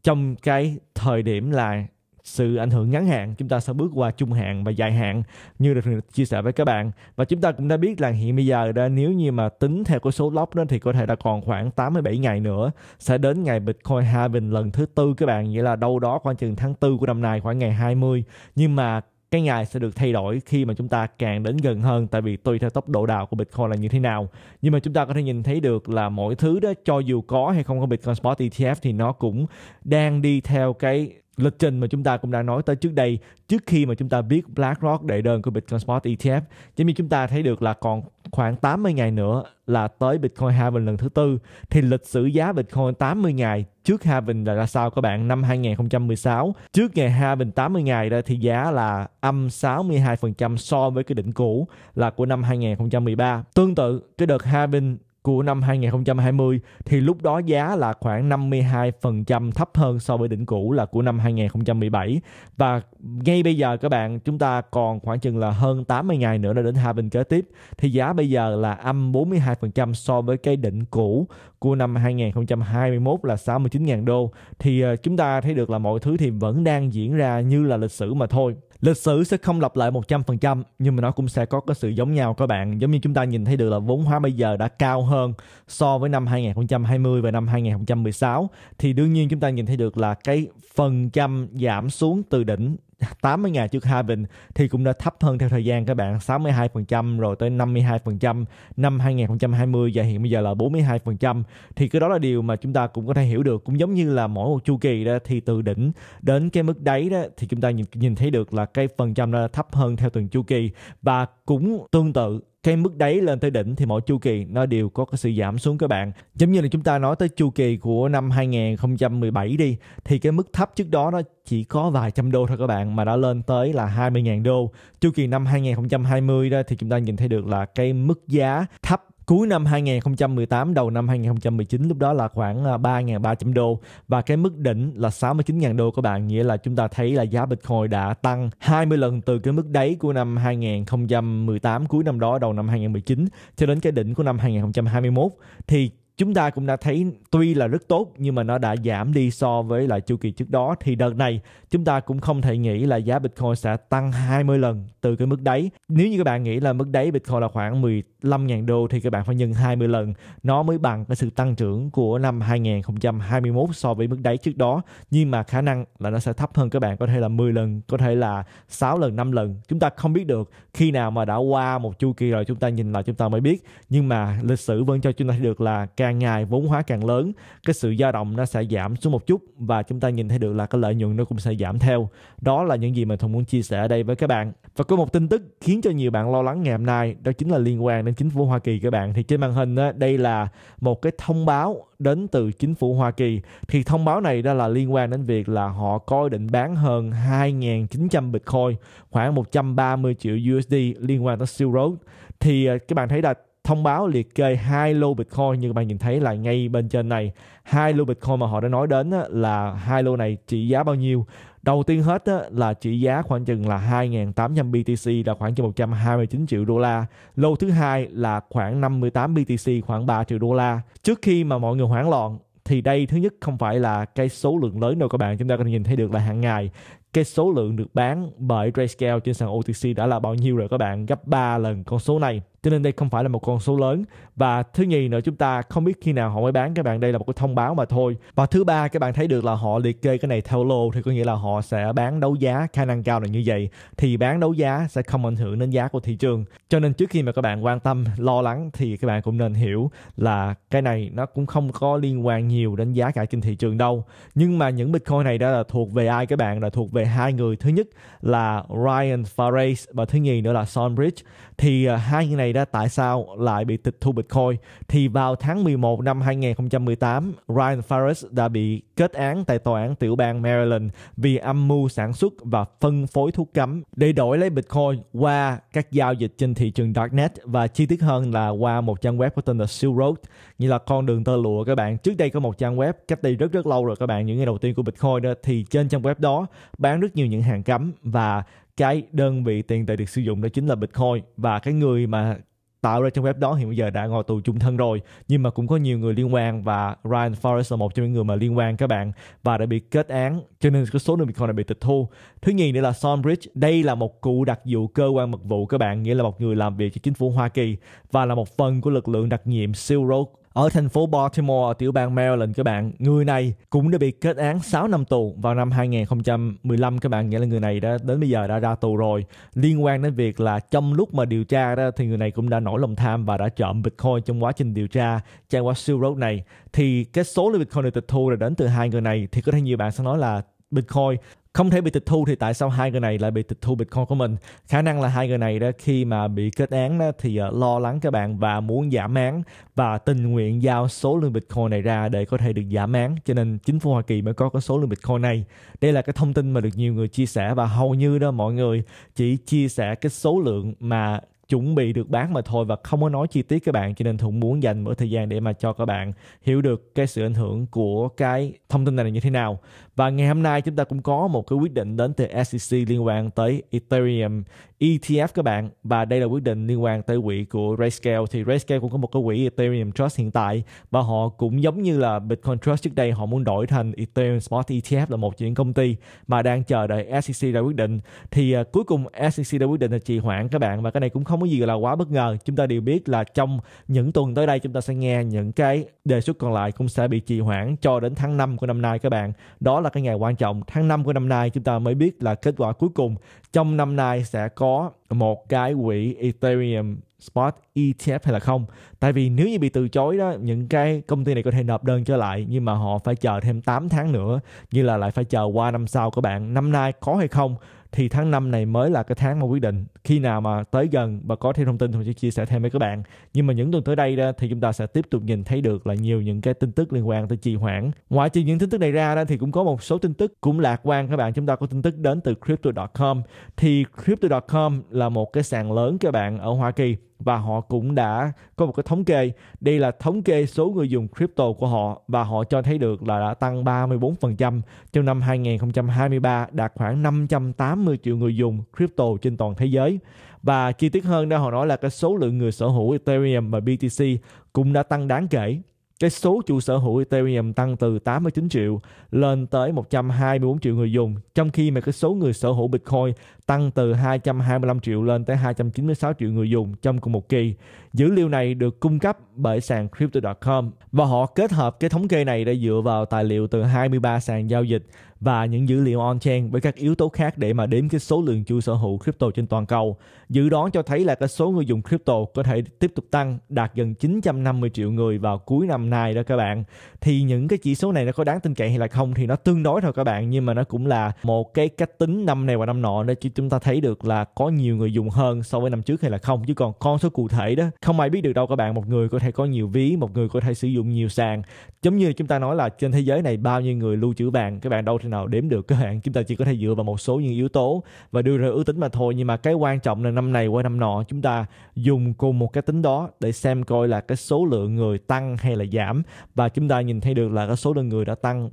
trong cái thời điểm là sự ảnh hưởng ngắn hạn chúng ta sẽ bước qua trung hạn và dài hạn như được chia sẻ với các bạn và chúng ta cũng đã biết là hiện bây giờ đã nếu như mà tính theo cái số lốc đó thì có thể là còn khoảng 87 ngày nữa sẽ đến ngày Bitcoin halving lần thứ tư các bạn nghĩa là đâu đó khoảng chừng tháng tư của năm nay khoảng ngày 20 nhưng mà cái ngày sẽ được thay đổi khi mà chúng ta càng đến gần hơn tại vì tùy theo tốc độ đào của Bitcoin là như thế nào. Nhưng mà chúng ta có thể nhìn thấy được là mọi thứ đó cho dù có hay không có Bitcoin Spot ETF thì nó cũng đang đi theo cái lịch trình mà chúng ta cũng đã nói tới trước đây trước khi mà chúng ta biết BlackRock đệ đơn của Bitcoin Spot ETF giống như chúng ta thấy được là còn khoảng 80 ngày nữa là tới Bitcoin halving lần thứ tư thì lịch sử giá Bitcoin 80 ngày trước halving là ra sao các bạn năm 2016 trước ngày halving 80 ngày đó thì giá là âm 62% so với cái đỉnh cũ là của năm 2013 tương tự cái đợt halving của năm 2020 thì lúc đó giá là khoảng 52% thấp hơn so với đỉnh cũ là của năm 2017 và ngay bây giờ các bạn chúng ta còn khoảng chừng là hơn 80 ngày nữa là đến bình kế tiếp thì giá bây giờ là âm 42% so với cái đỉnh cũ của năm 2021 là 69.000 đô thì ờ, chúng ta thấy được là mọi thứ thì vẫn đang diễn ra như là lịch sử mà thôi lịch sử sẽ không lặp lại 100% nhưng mà nó cũng sẽ có cái sự giống nhau các bạn giống như chúng ta nhìn thấy được là vốn hóa bây giờ đã cao hơn so với năm 2020 và năm 2016 thì đương nhiên chúng ta nhìn thấy được là cái phần trăm giảm xuống từ đỉnh 80 ngày trước hai bình thì cũng đã thấp hơn theo thời gian các bạn 62% rồi tới 52% năm 2020 và hiện bây giờ là 42% thì cái đó là điều mà chúng ta cũng có thể hiểu được cũng giống như là mỗi một chu kỳ đó thì từ đỉnh đến cái mức đáy đó thì chúng ta nhìn, nhìn thấy được là cái phần trăm đó thấp hơn theo từng chu kỳ và cũng tương tự cái mức đáy lên tới đỉnh thì mỗi chu kỳ nó đều có cái sự giảm xuống các bạn giống như là chúng ta nói tới chu kỳ của năm 2017 đi thì cái mức thấp trước đó nó chỉ có vài trăm đô thôi các bạn mà đã lên tới là 20.000 đô chu kỳ năm 2020 đó thì chúng ta nhìn thấy được là cái mức giá thấp cuối năm 2018 đầu năm 2019 lúc đó là khoảng 3.300 à, đô và cái mức đỉnh là 69.000 đô các bạn nghĩa là chúng ta thấy là giá Bitcoin đã tăng 20 lần từ cái mức đáy của năm 2018 cuối năm đó đầu năm 2019 cho đến cái đỉnh của năm 2021 thì chúng ta cũng đã thấy tuy là rất tốt nhưng mà nó đã giảm đi so với lại chu kỳ trước đó thì đợt này chúng ta cũng không thể nghĩ là giá Bitcoin sẽ tăng 20 lần từ cái mức đáy. Nếu như các bạn nghĩ là mức đáy Bitcoin là khoảng 15.000 đô thì các bạn phải nhân 20 lần nó mới bằng cái sự tăng trưởng của năm 2021 so với mức đáy trước đó. Nhưng mà khả năng là nó sẽ thấp hơn các bạn có thể là 10 lần, có thể là 6 lần, 5 lần. Chúng ta không biết được khi nào mà đã qua một chu kỳ rồi chúng ta nhìn lại chúng ta mới biết. Nhưng mà lịch sử vẫn cho chúng ta thấy được là càng ngày vốn hóa càng lớn, cái sự dao động nó sẽ giảm xuống một chút và chúng ta nhìn thấy được là cái lợi nhuận nó cũng sẽ giảm theo. Đó là những gì mà Tùng muốn chia sẻ ở đây với các bạn. Và có một tin tức khiến cho nhiều bạn lo lắng ngày hôm nay, đó chính là liên quan đến chính phủ Hoa Kỳ các bạn. Thì trên màn hình đó, đây là một cái thông báo đến từ chính phủ Hoa Kỳ. Thì thông báo này đó là liên quan đến việc là họ coi định bán hơn 2.900 Bitcoin, khoảng 130 triệu USD liên quan tới Silk Road. Thì à, các bạn thấy là thông báo liệt kê hai lô Bitcoin như các bạn nhìn thấy là ngay bên trên này hai lô Bitcoin mà họ đã nói đến là hai lô này trị giá bao nhiêu Đầu tiên hết á, là trị giá khoảng chừng là 2.800 BTC là khoảng chừng 129 triệu đô la. Lô thứ hai là khoảng 58 BTC khoảng 3 triệu đô la. Trước khi mà mọi người hoảng loạn thì đây thứ nhất không phải là cái số lượng lớn đâu các bạn chúng ta có thể nhìn thấy được là hàng ngày cái số lượng được bán bởi Grayscale trên sàn OTC đã là bao nhiêu rồi các bạn gấp 3 lần con số này cho nên đây không phải là một con số lớn và thứ nhì nữa chúng ta không biết khi nào họ mới bán các bạn đây là một cái thông báo mà thôi và thứ ba các bạn thấy được là họ liệt kê cái này theo lô thì có nghĩa là họ sẽ bán đấu giá khả năng cao là như vậy thì bán đấu giá sẽ không ảnh hưởng đến giá của thị trường cho nên trước khi mà các bạn quan tâm lo lắng thì các bạn cũng nên hiểu là cái này nó cũng không có liên quan nhiều đến giá cả trên thị trường đâu nhưng mà những bitcoin này đã là thuộc về ai các bạn là thuộc về về hai người thứ nhất là Ryan Fares và thứ nhì nữa là Sonbridge thì à, hai người này đó tại sao lại bị tịch thu Bitcoin thì vào tháng 11 năm 2018 Ryan Farris đã bị kết án tại tòa án tiểu bang Maryland vì âm mưu sản xuất và phân phối thuốc cấm để đổi lấy Bitcoin qua các giao dịch trên thị trường Darknet và chi tiết hơn là qua một trang web có tên là Silk Road như là con đường tơ lụa các bạn trước đây có một trang web cách đây rất rất lâu rồi các bạn những ngày đầu tiên của Bitcoin đó thì trên trang web đó bán rất nhiều những hàng cấm và cái đơn vị tiền tệ được sử dụng đó chính là Bitcoin và cái người mà tạo ra trong web đó hiện bây giờ đã ngồi tù chung thân rồi nhưng mà cũng có nhiều người liên quan và Ryan Forrest là một trong những người mà liên quan các bạn và đã bị kết án cho nên cái số lượng Bitcoin đã bị tịch thu thứ nhì nữa là Sonbridge đây là một cụ đặc vụ cơ quan mật vụ các bạn nghĩa là một người làm việc cho chính phủ Hoa Kỳ và là một phần của lực lượng đặc nhiệm Silk Road ở thành phố Baltimore, tiểu bang Maryland các bạn, người này cũng đã bị kết án 6 năm tù vào năm 2015 các bạn, nghĩa là người này đã đến bây giờ đã ra tù rồi. Liên quan đến việc là trong lúc mà điều tra đó thì người này cũng đã nổi lòng tham và đã trộm Bitcoin trong quá trình điều tra trang qua Silk Road này. Thì cái số lượng Bitcoin được tịch thu là đến từ hai người này thì có thể nhiều bạn sẽ nói là Bitcoin không thể bị tịch thu thì tại sao hai người này lại bị tịch thu Bitcoin của mình? Khả năng là hai người này đó khi mà bị kết án đó thì ờ, lo lắng các bạn và muốn giảm án và tình nguyện giao số lượng Bitcoin này ra để có thể được giảm án cho nên chính phủ Hoa Kỳ mới có cái số lượng Bitcoin này. Đây là cái thông tin mà được nhiều người chia sẻ và hầu như đó mọi người chỉ chia sẻ cái số lượng mà chuẩn bị được bán mà thôi và không có nói chi tiết các bạn cho nên thuận muốn dành một thời gian để mà cho các bạn hiểu được cái sự ảnh hưởng của cái thông tin này là như thế nào và ngày hôm nay chúng ta cũng có một cái quyết định đến từ SEC liên quan tới Ethereum ETF các bạn và đây là quyết định liên quan tới quỹ của RayScale thì RayScale cũng có một cái quỹ Ethereum Trust hiện tại và họ cũng giống như là Bitcoin Trust trước đây họ muốn đổi thành Ethereum Spot ETF là một những công ty mà đang chờ đợi SEC ra quyết định thì uh, cuối cùng SEC đã quyết định là trì hoãn các bạn và cái này cũng không có gì là quá bất ngờ chúng ta đều biết là trong những tuần tới đây chúng ta sẽ nghe những cái đề xuất còn lại cũng sẽ bị trì hoãn cho đến tháng 5 của năm nay các bạn đó là cái ngày quan trọng tháng 5 của năm nay chúng ta mới biết là kết quả cuối cùng trong năm nay sẽ có một cái quỹ Ethereum Spot ETF hay là không tại vì nếu như bị từ chối đó những cái công ty này có thể nộp đơn trở lại nhưng mà họ phải chờ thêm 8 tháng nữa như là lại phải chờ qua năm sau các bạn năm nay có hay không thì tháng 5 này mới là cái tháng mà quyết định khi nào mà tới gần và có thêm thông tin thì sẽ chia sẻ thêm với các bạn nhưng mà những tuần tới đây đó, thì chúng ta sẽ tiếp tục nhìn thấy được là nhiều những cái tin tức liên quan tới trì hoãn ngoại trừ những tin tức này ra đó thì cũng có một số tin tức cũng lạc quan các bạn chúng ta có tin tức đến từ crypto.com thì crypto.com là một cái sàn lớn các bạn ở Hoa Kỳ và họ cũng đã có một cái thống kê. Đây là thống kê số người dùng crypto của họ và họ cho thấy được là đã tăng 34% trong năm 2023 đạt khoảng 580 triệu người dùng crypto trên toàn thế giới. Và chi tiết hơn đó họ nói là cái số lượng người sở hữu Ethereum và BTC cũng đã tăng đáng kể cái số chủ sở hữu Ethereum tăng từ 89 triệu lên tới 124 triệu người dùng, trong khi mà cái số người sở hữu Bitcoin tăng từ 225 triệu lên tới 296 triệu người dùng trong cùng một kỳ. Dữ liệu này được cung cấp bởi sàn crypto.com và họ kết hợp cái thống kê này để dựa vào tài liệu từ 23 sàn giao dịch và những dữ liệu on-chain với các yếu tố khác để mà đếm cái số lượng chủ sở hữu crypto trên toàn cầu. Dự đoán cho thấy là cái số người dùng crypto có thể tiếp tục tăng đạt gần 950 triệu người vào cuối năm nay đó các bạn. Thì những cái chỉ số này nó có đáng tin cậy hay là không thì nó tương đối thôi các bạn nhưng mà nó cũng là một cái cách tính năm này và năm nọ để chúng ta thấy được là có nhiều người dùng hơn so với năm trước hay là không chứ còn con số cụ thể đó không ai biết được đâu các bạn một người có thể có nhiều ví một người có thể sử dụng nhiều sàn giống như chúng ta nói là trên thế giới này bao nhiêu người lưu trữ vàng các bạn đâu thể nào đếm được các bạn chúng ta chỉ có thể dựa vào một số những yếu tố và đưa ra ước tính mà thôi nhưng mà cái quan trọng là năm này qua năm nọ chúng ta dùng cùng một cái tính đó để xem coi là cái số lượng người tăng hay là giảm và chúng ta nhìn thấy được là cái số lượng người đã tăng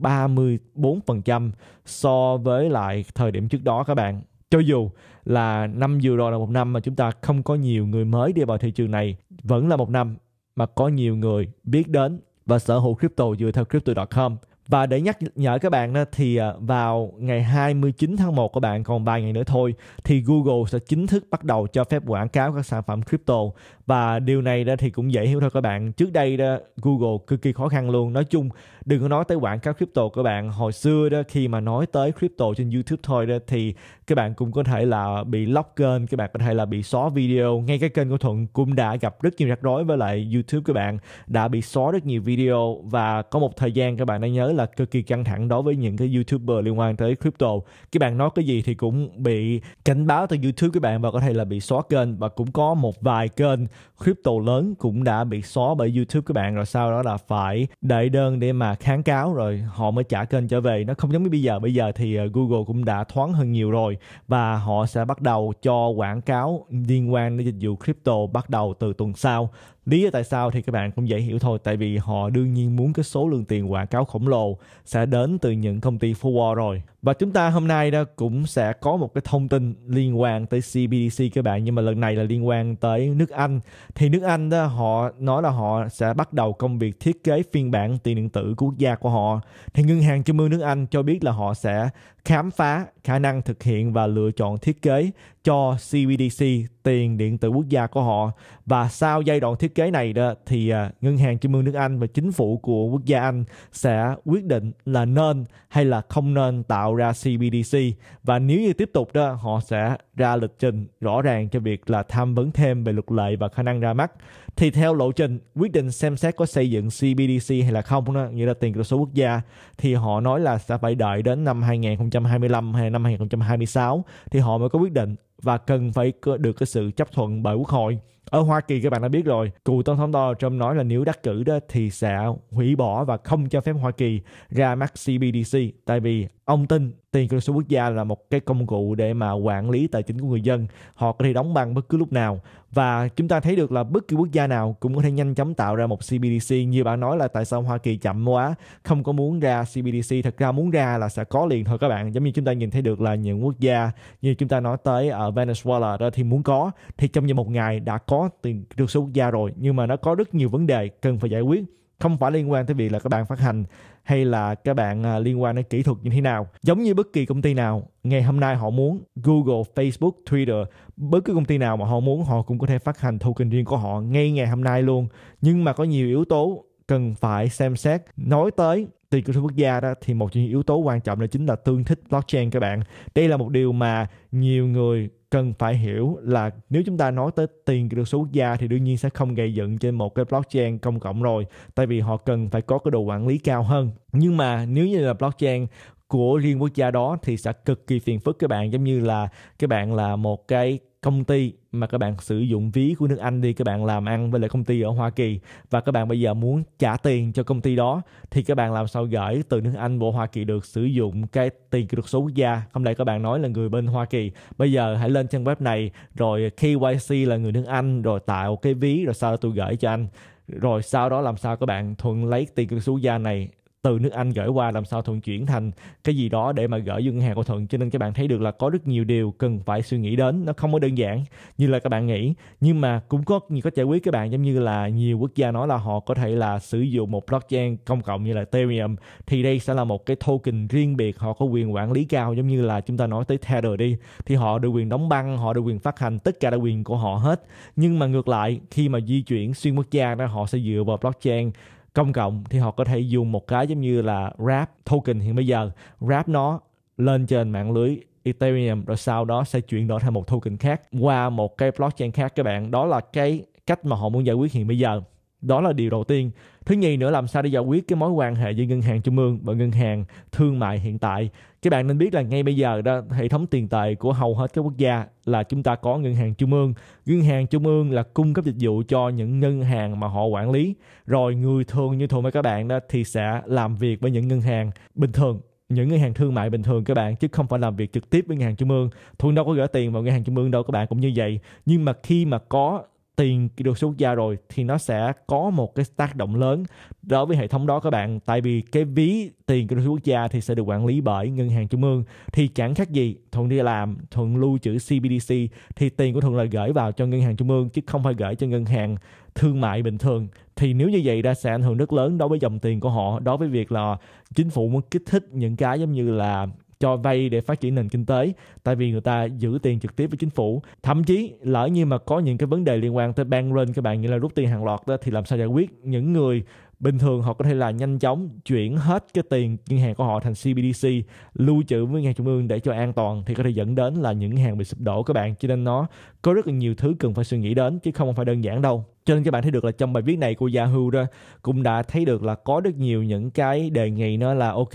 34% so với lại thời điểm trước đó các bạn cho dù là năm vừa rồi là một năm mà chúng ta không có nhiều người mới đi vào thị trường này vẫn là một năm mà có nhiều người biết đến và sở hữu crypto dựa theo crypto.com và để nhắc nhở các bạn đó, thì à, vào ngày 29 tháng 1 của bạn còn vài ngày nữa thôi thì Google sẽ chính thức bắt đầu cho phép quảng cáo các sản phẩm crypto và điều này đó thì cũng dễ hiểu thôi các bạn. Trước đây đó Google cực kỳ khó khăn luôn. Nói chung đừng có nói tới quảng cáo crypto các bạn. Hồi xưa đó khi mà nói tới crypto trên YouTube thôi đó thì các bạn cũng có thể là bị lock kênh, các bạn có thể là bị xóa video. Ngay cái kênh của Thuận cũng đã gặp rất nhiều rắc rối với lại YouTube các bạn đã bị xóa rất nhiều video và có một thời gian các bạn đã nhớ là cực kỳ căng thẳng đối với những cái youtuber liên quan tới crypto các bạn nói cái gì thì cũng bị cảnh báo từ youtube các bạn và có thể là bị xóa kênh và cũng có một vài kênh crypto lớn cũng đã bị xóa bởi youtube các bạn rồi sau đó là phải đệ đơn để mà kháng cáo rồi họ mới trả kênh trở về nó không giống như bây giờ bây giờ thì ờ, google cũng đã thoáng hơn nhiều rồi và họ sẽ bắt đầu cho quảng cáo liên quan đến dịch vụ crypto bắt đầu từ tuần sau lý do tại sao thì các bạn cũng dễ hiểu thôi tại vì họ đương nhiên muốn cái số lượng tiền quảng cáo khổng lồ sẽ đến từ những công ty forward rồi và chúng ta hôm nay đó cũng sẽ có một cái thông tin liên quan tới CBDC các bạn nhưng mà lần này là liên quan tới nước Anh thì nước Anh đó họ nói là họ sẽ bắt đầu công việc thiết kế phiên bản tiền điện tử quốc gia của họ thì ngân hàng trung ương nước Anh cho biết là họ sẽ khám phá khả năng thực hiện và lựa chọn thiết kế cho CBDC tiền điện tử quốc gia của họ và sau giai đoạn thiết kế này đó thì à, ngân hàng trung ương nước Anh và chính phủ của quốc gia Anh sẽ quyết định là nên hay là không nên tạo ra CBDC và nếu như tiếp tục đó họ sẽ ra lịch trình rõ ràng cho việc là tham vấn thêm về luật lệ và khả năng ra mắt thì theo lộ trình quyết định xem xét có xây dựng CBDC hay là không đó, nghĩa là tiền kỹ thuật số quốc gia thì họ nói là sẽ phải đợi đến năm 2025 hay năm 2026 thì họ mới có quyết định và cần phải được cái sự chấp thuận bởi quốc hội ở Hoa Kỳ các bạn đã biết rồi cựu tổng thống Donald Trump nói là nếu đắc cử đó thì sẽ hủy bỏ và không cho phép Hoa Kỳ ra mắt CBDC tại vì ông tin tiền kỹ số quốc gia là một cái công cụ để mà quản lý tài chính của người dân họ có thể đóng băng bất cứ lúc nào và chúng ta thấy được là bất kỳ quốc gia nào cũng có thể nhanh chóng tạo ra một CBDC như bạn nói là tại sao Hoa Kỳ chậm quá không có muốn ra CBDC thật ra muốn ra là sẽ có liền thôi các bạn giống như chúng ta nhìn thấy được là những quốc gia như chúng ta nói tới ở Venezuela đó thì muốn có thì trong vòng một ngày đã có có từ một số quốc gia rồi nhưng mà nó có rất nhiều vấn đề cần phải giải quyết không phải liên quan tới việc là các bạn phát hành hay là các bạn à, liên quan đến kỹ thuật như thế nào giống như bất kỳ công ty nào ngày hôm nay họ muốn Google Facebook Twitter bất cứ công ty nào mà họ muốn họ cũng có thể phát hành token riêng của họ ngay ngày hôm nay luôn nhưng mà có nhiều yếu tố cần phải xem xét nói tới tiền kỹ thuật quốc gia đó thì một trong những yếu tố quan trọng đó chính là tương thích blockchain các bạn đây là một điều mà nhiều người cần phải hiểu là nếu chúng ta nói tới tiền kỹ thuật số quốc gia thì đương nhiên sẽ không gây dựng trên một cái blockchain công cộng rồi tại vì họ cần phải có cái độ quản lý cao hơn nhưng mà nếu như là blockchain của riêng quốc gia đó thì sẽ cực kỳ phiền phức các bạn giống như là các bạn là một cái công ty mà các bạn sử dụng ví của nước Anh đi các bạn làm ăn với lại công ty ở Hoa Kỳ và các bạn bây giờ muốn trả tiền cho công ty đó thì các bạn làm sao gửi từ nước Anh bộ Hoa Kỳ được sử dụng cái tiền kỹ thuật số quốc gia không lẽ các bạn nói là người bên Hoa Kỳ bây giờ hãy lên trang web này rồi KYC là người nước Anh rồi tạo cái ví rồi sau đó tôi gửi cho anh rồi sau đó làm sao các bạn thuận lấy tiền kỹ thuật số quốc gia này từ nước Anh gửi qua làm sao thuận chuyển thành cái gì đó để mà gửi vô ngân hàng của thuận cho nên các bạn thấy được là có rất nhiều điều cần phải suy nghĩ đến nó không có đơn giản như là các bạn nghĩ nhưng mà cũng có nhiều cách giải quyết các bạn giống như là nhiều quốc gia nói là họ có thể là sử dụng một blockchain công cộng như là Ethereum thì đây sẽ là một cái token riêng biệt họ có quyền quản lý cao giống như là chúng ta nói tới Tether đi thì họ được quyền đóng băng họ được quyền phát hành tất cả là quyền của họ hết nhưng mà ngược lại khi mà di chuyển xuyên quốc gia đó họ sẽ dựa vào blockchain công cộng thì họ có thể dùng một cái giống như là wrap token hiện bây giờ wrap nó lên trên mạng lưới Ethereum rồi sau đó sẽ chuyển đổi thành một token khác qua một cái blockchain khác các bạn đó là cái cách mà họ muốn giải quyết hiện bây giờ đó là điều đầu tiên thứ nhì nữa làm sao để giải quyết cái mối quan hệ giữa ngân hàng trung ương và ngân hàng thương mại hiện tại các bạn nên biết là ngay bây giờ đó hệ thống tiền tệ của hầu hết các quốc gia là chúng ta có ngân hàng trung ương ngân hàng trung ương là cung cấp dịch vụ cho những ngân hàng mà họ quản lý rồi người thường như thường với các bạn đó thì sẽ làm việc với những ngân hàng bình thường những ngân hàng thương mại bình thường các bạn chứ không phải làm việc trực tiếp với ngân hàng trung ương thuận đâu có gửi tiền vào ngân hàng trung ương đâu các bạn cũng như vậy nhưng mà khi mà có tiền được xuất ra rồi thì nó sẽ có một cái tác động lớn đối với hệ thống đó các bạn tại vì cái ví tiền của quốc gia thì sẽ được quản lý bởi ngân hàng trung ương thì chẳng khác gì thuận đi làm thuận lưu trữ cbdc thì tiền của thuận là gửi vào cho ngân hàng trung ương chứ không phải gửi cho ngân hàng thương mại bình thường thì nếu như vậy đã sẽ ảnh hưởng rất lớn đối với dòng tiền của họ đối với việc là chính phủ muốn kích thích những cái giống như là cho vay để phát triển nền kinh tế tại vì người ta giữ tiền trực tiếp với chính phủ thậm chí lỡ như mà có những cái vấn đề liên quan tới ban rên các bạn như là rút tiền hàng loạt đó thì làm sao giải quyết những người bình thường họ có thể là nhanh chóng chuyển hết cái tiền ngân hàng của họ thành CBDC lưu trữ với ngân hàng trung ương để cho an toàn thì có thể dẫn đến là những hàng bị sụp đổ các bạn cho nên nó có rất là nhiều thứ cần phải suy nghĩ đến chứ không phải đơn giản đâu cho nên các bạn thấy được là trong bài viết này của Yahoo đó cũng đã thấy được là có rất nhiều những cái đề nghị nó là ok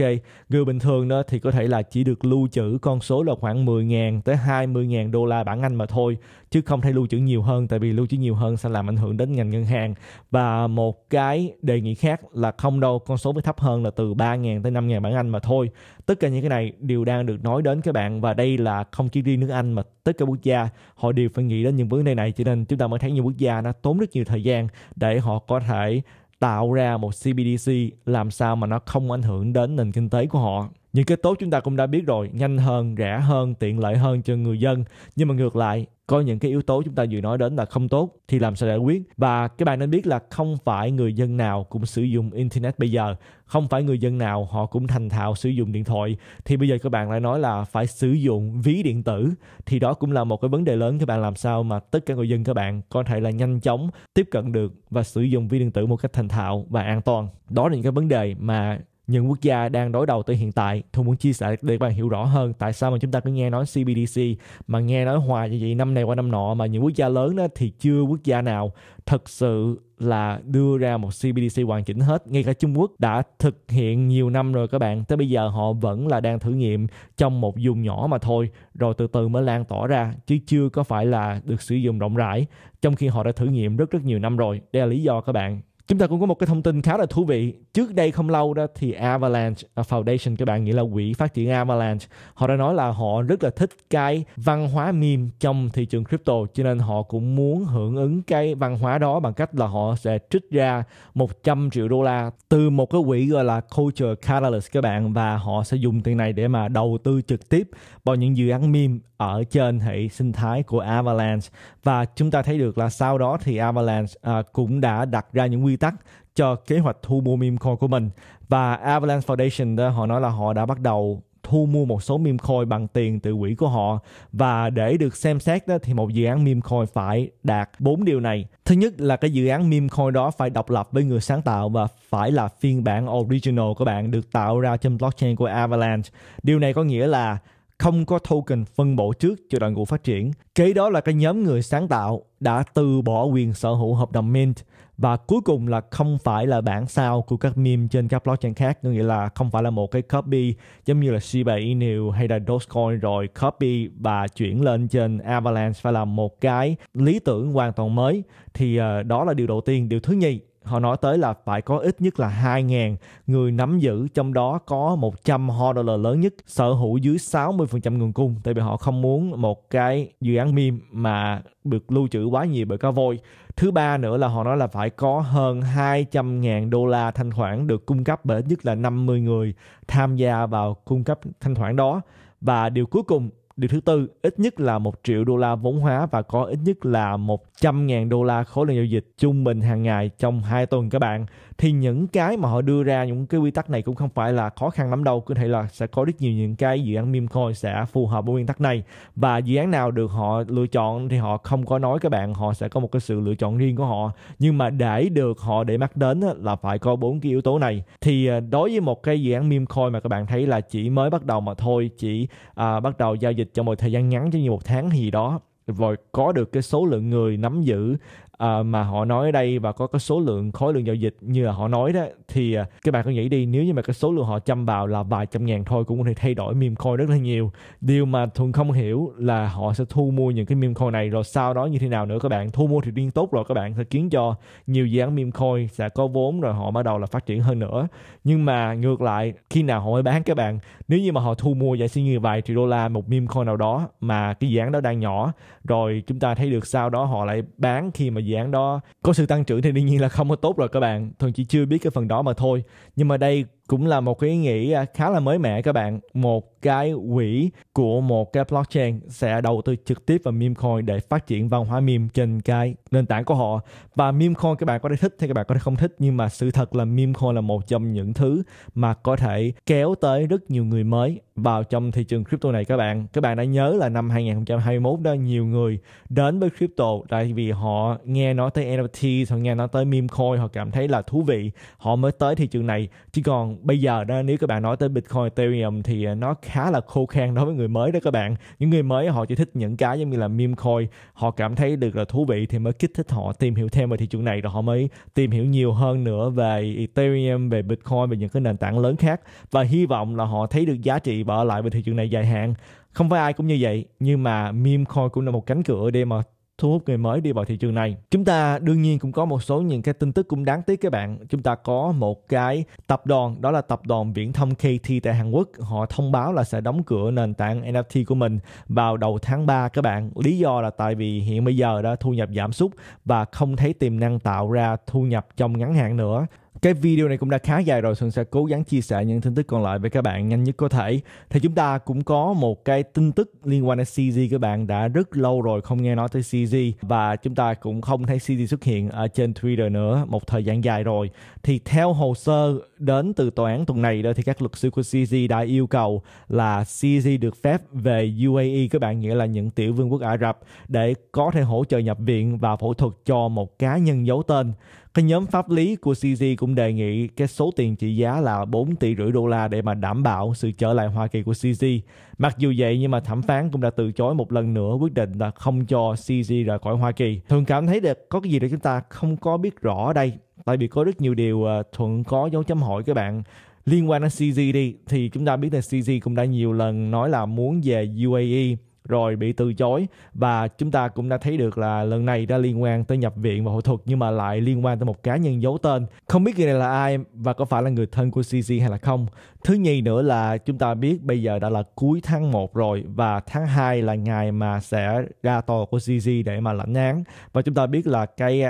người bình thường đó thì có thể là chỉ được lưu trữ con số là khoảng 10.000 tới 20.000 đô la bảng Anh mà thôi chứ không thể lưu trữ nhiều hơn tại vì lưu trữ nhiều hơn sẽ làm ảnh hưởng đến ngành ngân hàng và một cái đề nghị khác là không đâu con số mới thấp hơn là từ 3.000 tới 5.000 bảng Anh mà thôi tất cả những cái này đều đang được nói đến các bạn và đây là không chỉ riêng nước Anh mà tất cả quốc gia họ đều phải nghĩ đến những vấn đề này cho nên chúng ta mới thấy nhiều quốc gia nó tốn rất nhiều thời gian để họ có thể tạo ra một CBDC làm sao mà nó không ảnh hưởng đến nền kinh tế của họ những cái tốt chúng ta cũng đã biết rồi nhanh hơn rẻ hơn tiện lợi hơn cho người dân nhưng mà ngược lại có những cái yếu tố chúng ta vừa nói đến là không tốt thì làm sao giải quyết và các bạn nên biết là không phải người dân nào cũng sử dụng internet bây giờ không phải người dân nào họ cũng thành thạo sử dụng điện thoại thì bây giờ các bạn lại nói là phải sử dụng ví điện tử thì đó cũng là một cái vấn đề lớn các bạn làm sao mà tất cả người dân các bạn có thể là nhanh chóng tiếp cận được và sử dụng ví điện tử một cách thành thạo và an toàn đó là những cái vấn đề mà những quốc gia đang đối đầu tới hiện tại tôi muốn chia sẻ để các bạn hiểu rõ hơn tại sao mà chúng ta cứ nghe nói CBDC mà nghe nói hoài như vậy năm này qua năm nọ mà những quốc gia lớn đó thì chưa quốc gia nào thực sự là đưa ra một CBDC hoàn chỉnh hết ngay cả Trung Quốc đã thực hiện nhiều năm rồi các bạn tới bây giờ họ vẫn là đang thử nghiệm trong một vùng nhỏ mà thôi rồi từ từ mới lan tỏa ra chứ chưa có phải là được sử dụng rộng rãi trong khi họ đã thử nghiệm rất rất nhiều năm rồi đây là lý do các bạn chúng ta cũng có một cái thông tin khá là thú vị trước đây không lâu đó thì Avalanche à, Foundation các bạn nghĩ là quỹ phát triển Avalanche họ đã nói là họ rất là thích cái văn hóa meme trong thị trường crypto cho nên họ cũng muốn hưởng ứng cái văn hóa đó bằng cách là họ sẽ trích ra 100 triệu đô la từ một cái quỹ gọi là Culture Catalyst các bạn và họ sẽ dùng tiền này để mà đầu tư trực tiếp vào những dự án meme ở trên hệ sinh thái của Avalanche và chúng ta thấy được là sau đó thì Avalanche à, cũng đã đặt ra những quy tắc cho kế hoạch thu mua meme coin của mình và Avalanche Foundation đó, họ nói là họ đã bắt đầu thu mua một số meme coin bằng tiền từ quỹ của họ và để được xem xét đó thì một dự án meme coin phải đạt bốn điều này. Thứ nhất là cái dự án meme coin đó phải độc lập với người sáng tạo và phải là phiên bản original của bạn được tạo ra trên blockchain của Avalanche. Điều này có nghĩa là không có token phân bổ trước cho đội ngũ phát triển. Kế đó là cái nhóm người sáng tạo đã từ bỏ quyền sở hữu hợp đồng mint và cuối cùng là không phải là bản sao của các meme trên các blockchain khác có nghĩa là không phải là một cái copy giống như là Shiba Inu hay là Dogecoin rồi copy và chuyển lên trên Avalanche phải là một cái lý tưởng hoàn toàn mới thì uh, đó là điều đầu tiên điều thứ nhì họ nói tới là phải có ít nhất là 2.000 người nắm giữ, trong đó có 100 hodler lớn nhất sở hữu dưới 60% nguồn cung, tại vì họ không muốn một cái dự án meme mà được lưu trữ quá nhiều bởi cá voi. Thứ ba nữa là họ nói là phải có hơn 200.000 đô la thanh khoản được cung cấp bởi ít nhất là 50 người tham gia vào cung cấp thanh khoản đó. Và điều cuối cùng Điều thứ tư, ít nhất là 1 triệu đô la vốn hóa và có ít nhất là 100.000 đô la khối lượng giao dịch trung bình hàng ngày trong 2 tuần các bạn thì những cái mà họ đưa ra những cái quy tắc này cũng không phải là khó khăn lắm đâu có thể là sẽ có rất nhiều những cái dự án meme coin sẽ phù hợp với nguyên tắc này và dự án nào được họ lựa chọn thì họ không có nói các bạn họ sẽ có một cái sự lựa chọn riêng của họ nhưng mà để được họ để mắt đến là phải có bốn cái yếu tố này thì à, đối với một cái dự án meme coin mà các bạn thấy là chỉ mới bắt đầu mà thôi chỉ à, bắt đầu giao dịch trong một thời gian ngắn giống như một tháng gì đó rồi có được cái số lượng người nắm giữ uh, mà họ nói ở đây và có cái số lượng khối lượng giao dịch như là họ nói đó thì uh, ờ, các bạn cứ nghĩ đi nếu như mà cái số lượng họ chăm vào là vài trăm ngàn thôi cũng có thể thay đổi meme coin rất là nhiều điều mà thuần không hiểu là họ sẽ thu mua những cái meme coin này rồi sau đó như thế nào nữa các bạn thu mua thì điên tốt rồi các bạn sẽ khiến cho nhiều dự án meme coin sẽ có vốn rồi họ bắt đầu là phát triển hơn nữa nhưng mà ngược lại khi nào họ mới bán các bạn nếu như mà họ thu mua giả sử như vài triệu đô la một meme coin nào đó mà cái dự án đó đang nhỏ rồi chúng ta thấy được sau đó họ lại bán khi mà dự án đó có sự tăng trưởng thì đương nhiên là không có tốt rồi các bạn thường chỉ chưa biết cái phần đó mà thôi nhưng mà đây cũng là một cái ý nghĩ à, khá là mới mẻ các bạn một cái quỹ của một cái blockchain sẽ đầu tư trực tiếp vào meme coin để phát triển văn hóa meme trên cái nền tảng của họ và meme coin các bạn có thể thích hay các bạn có thể không thích nhưng mà sự thật là meme coin là một trong những thứ mà có thể kéo tới rất nhiều người mới vào trong thị trường crypto này các bạn các bạn đã nhớ là năm 2021 đó nhiều người đến với crypto tại vì họ nghe nói tới NFT họ nghe nói tới meme coin họ cảm thấy là thú vị họ mới tới thị trường này chứ còn bây giờ đó nếu các bạn nói tới Bitcoin Ethereum thì nó khá là khô khan đối với người mới đó các bạn những người mới họ chỉ thích những cái giống như là meme coin họ cảm thấy được là thú vị thì mới kích thích họ tìm hiểu thêm về thị trường này rồi họ mới tìm hiểu nhiều hơn nữa về Ethereum về Bitcoin về những cái nền tảng lớn khác và hy vọng là họ thấy được giá trị và ở lại với thị trường này dài hạn không phải ai cũng như vậy nhưng mà meme coin cũng là một cánh cửa để mà thu hút người mới đi vào thị trường này. Chúng ta đương nhiên cũng có một số những cái tin tức cũng đáng tiếc các bạn. Chúng ta có một cái tập đoàn đó là tập đoàn viễn thông KT tại Hàn Quốc. Họ thông báo là sẽ đóng cửa nền tảng NFT của mình vào đầu tháng 3 các bạn. Lý do là tại vì hiện bây giờ đã thu nhập giảm sút và không thấy tiềm năng tạo ra thu nhập trong ngắn hạn nữa cái video này cũng đã khá dài rồi, Sơn sẽ cố gắng chia sẻ những tin tức còn lại với các bạn nhanh nhất có thể. Thì chúng ta cũng có một cái tin tức liên quan đến CG các bạn đã rất lâu rồi không nghe nói tới CG và chúng ta cũng không thấy CG xuất hiện ở trên Twitter nữa một thời gian dài rồi. Thì theo hồ sơ đến từ tòa án tuần này đó thì các luật sư của CG đã yêu cầu là CG được phép về UAE các bạn nghĩa là những tiểu vương quốc Ả Rập để có thể hỗ trợ nhập viện và phẫu thuật cho một cá nhân giấu tên cái nhóm pháp lý của CZ cũng đề nghị cái số tiền trị giá là 4 tỷ rưỡi đô la để mà đảm bảo sự trở lại Hoa Kỳ của CZ. Mặc dù vậy nhưng mà thẩm phán cũng đã từ chối một lần nữa quyết định là không cho CZ rời khỏi Hoa Kỳ. Thường cảm thấy được có cái gì để chúng ta không có biết rõ ở đây. Tại vì có rất nhiều điều ờ, Thuận có dấu chấm hỏi các bạn liên quan đến CZ đi thì chúng ta biết là CZ cũng đã nhiều lần nói là muốn về UAE rồi bị từ chối và chúng ta cũng đã thấy được là lần này đã liên quan tới nhập viện và phẫu thuật nhưng mà lại liên quan tới một cá nhân giấu tên không biết người này là ai và có phải là người thân của CC hay là không thứ nhì nữa là chúng ta biết bây giờ đã là cuối tháng 1 rồi và tháng 2 là ngày mà sẽ ra tòa của CC để mà lãnh án và chúng ta biết là cái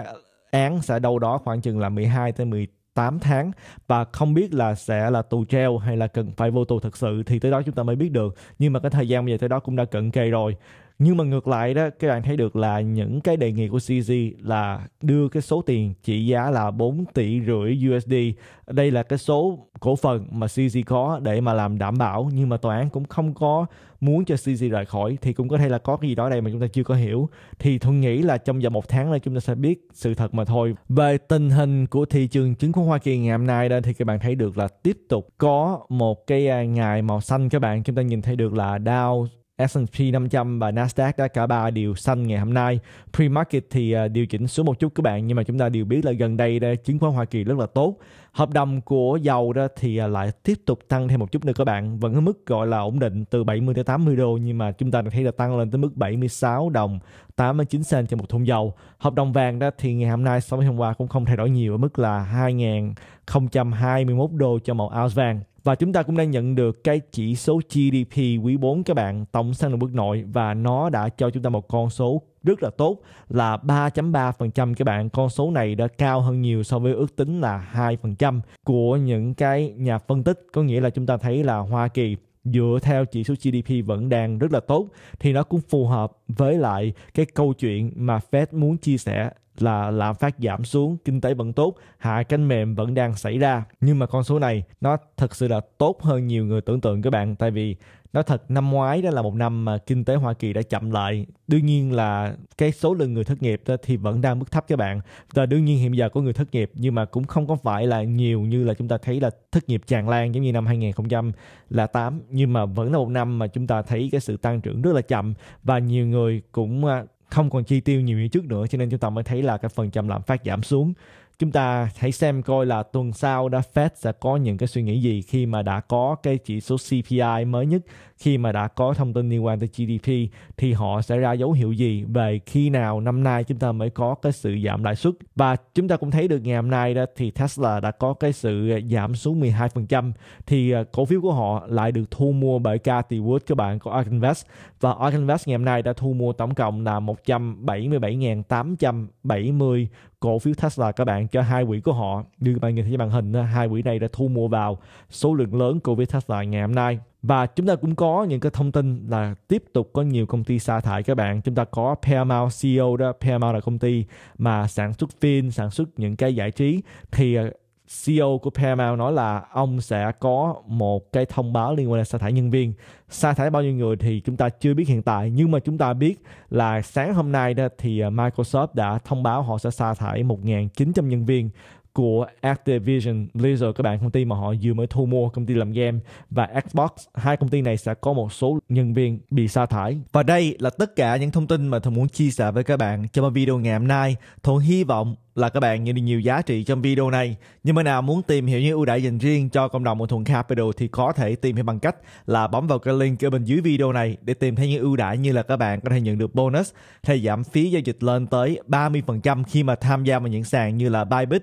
án sẽ đâu đó khoảng chừng là 12 tới 18 8 tháng và không biết là sẽ là tù treo hay là cần phải vô tù thật sự thì tới đó chúng ta mới biết được nhưng mà cái thời gian bây giờ tới đó cũng đã cận kề rồi nhưng mà ngược lại đó các bạn thấy được là những cái đề nghị của CZ là đưa cái số tiền trị giá là 4 tỷ rưỡi USD đây là cái số cổ phần mà CZ có để mà làm đảm bảo nhưng mà tòa án cũng không có muốn cho CZ rời khỏi thì cũng có thể là có cái gì đó đây mà chúng ta chưa có hiểu thì tôi nghĩ là trong vòng một tháng này chúng ta sẽ biết sự thật mà thôi về tình hình của thị trường chứng khoán Hoa Kỳ ngày hôm nay đây thì các bạn thấy được là tiếp tục có một cái à, ngày màu xanh các bạn chúng ta nhìn thấy được là Dow S&P 500 và Nasdaq đã cả ba đều xanh ngày hôm nay. Pre-market thì à, điều chỉnh xuống một chút các bạn nhưng mà chúng ta đều biết là gần đây chứng khoán Hoa Kỳ rất là tốt. Hợp đồng của dầu đó thì à, lại tiếp tục tăng thêm một chút nữa các bạn, vẫn ở mức gọi là ổn định từ 70 tới 80 đô nhưng mà chúng ta thấy là tăng lên tới mức 76 đồng 89 cent cho một thùng dầu. Hợp đồng vàng đó thì ngày hôm nay so với hôm qua cũng không thay đổi nhiều ở mức là 2.021 đô cho một ounce vàng. Và chúng ta cũng đang nhận được cái chỉ số GDP quý 4 các bạn, tổng sản lượng quốc nội và nó đã cho chúng ta một con số rất là tốt là 3.3% các bạn. Con số này đã cao hơn nhiều so với ước tính là 2% của những cái nhà phân tích. Có nghĩa là chúng ta thấy là Hoa Kỳ dựa theo chỉ số GDP vẫn đang rất là tốt thì nó cũng phù hợp với lại cái câu chuyện mà Fed muốn chia sẻ là lạm phát giảm xuống, kinh tế vẫn tốt, hạ cánh mềm vẫn đang xảy ra. Nhưng mà con số này nó thật sự là tốt hơn nhiều người tưởng tượng các bạn tại vì nó thật năm ngoái đó là một năm mà kinh tế Hoa Kỳ đã chậm lại đương nhiên là cái số lượng người thất nghiệp đó thì vẫn đang mức thấp các bạn và đương nhiên hiện giờ có người thất nghiệp nhưng mà cũng không có phải là nhiều như là chúng ta thấy là thất nghiệp tràn lan giống như năm 2008 nhưng mà vẫn là một năm mà chúng ta thấy cái sự tăng trưởng rất là chậm và nhiều người cũng à, không còn chi tiêu nhiều như trước nữa cho nên chúng ta mới thấy là cái phần trăm lạm phát giảm xuống chúng ta hãy xem coi là tuần sau đã Fed sẽ có những cái suy nghĩ gì khi mà đã có cái chỉ số CPI mới nhất, khi mà đã có thông tin liên quan tới GDP thì họ sẽ ra dấu hiệu gì về khi nào năm nay chúng ta mới có cái sự giảm lãi suất. Và chúng ta cũng thấy được ngày hôm nay đó thì Tesla đã có cái sự giảm xuống 12% thì ờ, cổ phiếu của họ lại được thu mua bởi Cathy Wood các bạn của Ark Invest và Ark Invest ngày hôm nay đã thu mua tổng cộng là 177.870 cổ phiếu Tesla các bạn cho hai quỹ của họ như các bạn nhìn thấy trên màn hình hai quỹ này đã thu mua vào số lượng lớn cổ phiếu Tesla ngày hôm nay và chúng ta cũng có những cái thông tin là tiếp tục có nhiều công ty sa thải các bạn chúng ta có Paramount CEO đó Paramount là công ty mà sản xuất phim sản xuất những cái giải trí thì à, CEO của Paramount nói là ông sẽ có một cái thông báo liên quan đến sa thải nhân viên. Sa thải bao nhiêu người thì chúng ta chưa biết hiện tại nhưng mà chúng ta biết là sáng hôm nay đó thì Microsoft đã thông báo họ sẽ sa thải 1.900 nhân viên của Activision Blizzard các bạn công ty mà họ vừa mới thu mua công ty làm game và Xbox hai công ty này sẽ có một số nhân viên bị sa thải và đây là tất cả những thông tin mà Thuận muốn chia sẻ với các bạn trong video ngày hôm nay Thuận hy vọng là các bạn nhận được nhiều giá trị trong video này nhưng mà nào muốn tìm hiểu những ưu đãi dành riêng cho cộng đồng của Thuận Capital thì có thể tìm hiểu bằng cách là bấm vào cái link ở bên dưới video này để tìm thấy những ưu đãi như là các bạn có thể nhận được bonus hay giảm phí giao dịch lên tới 30% khi mà tham gia vào những sàn như là Bybit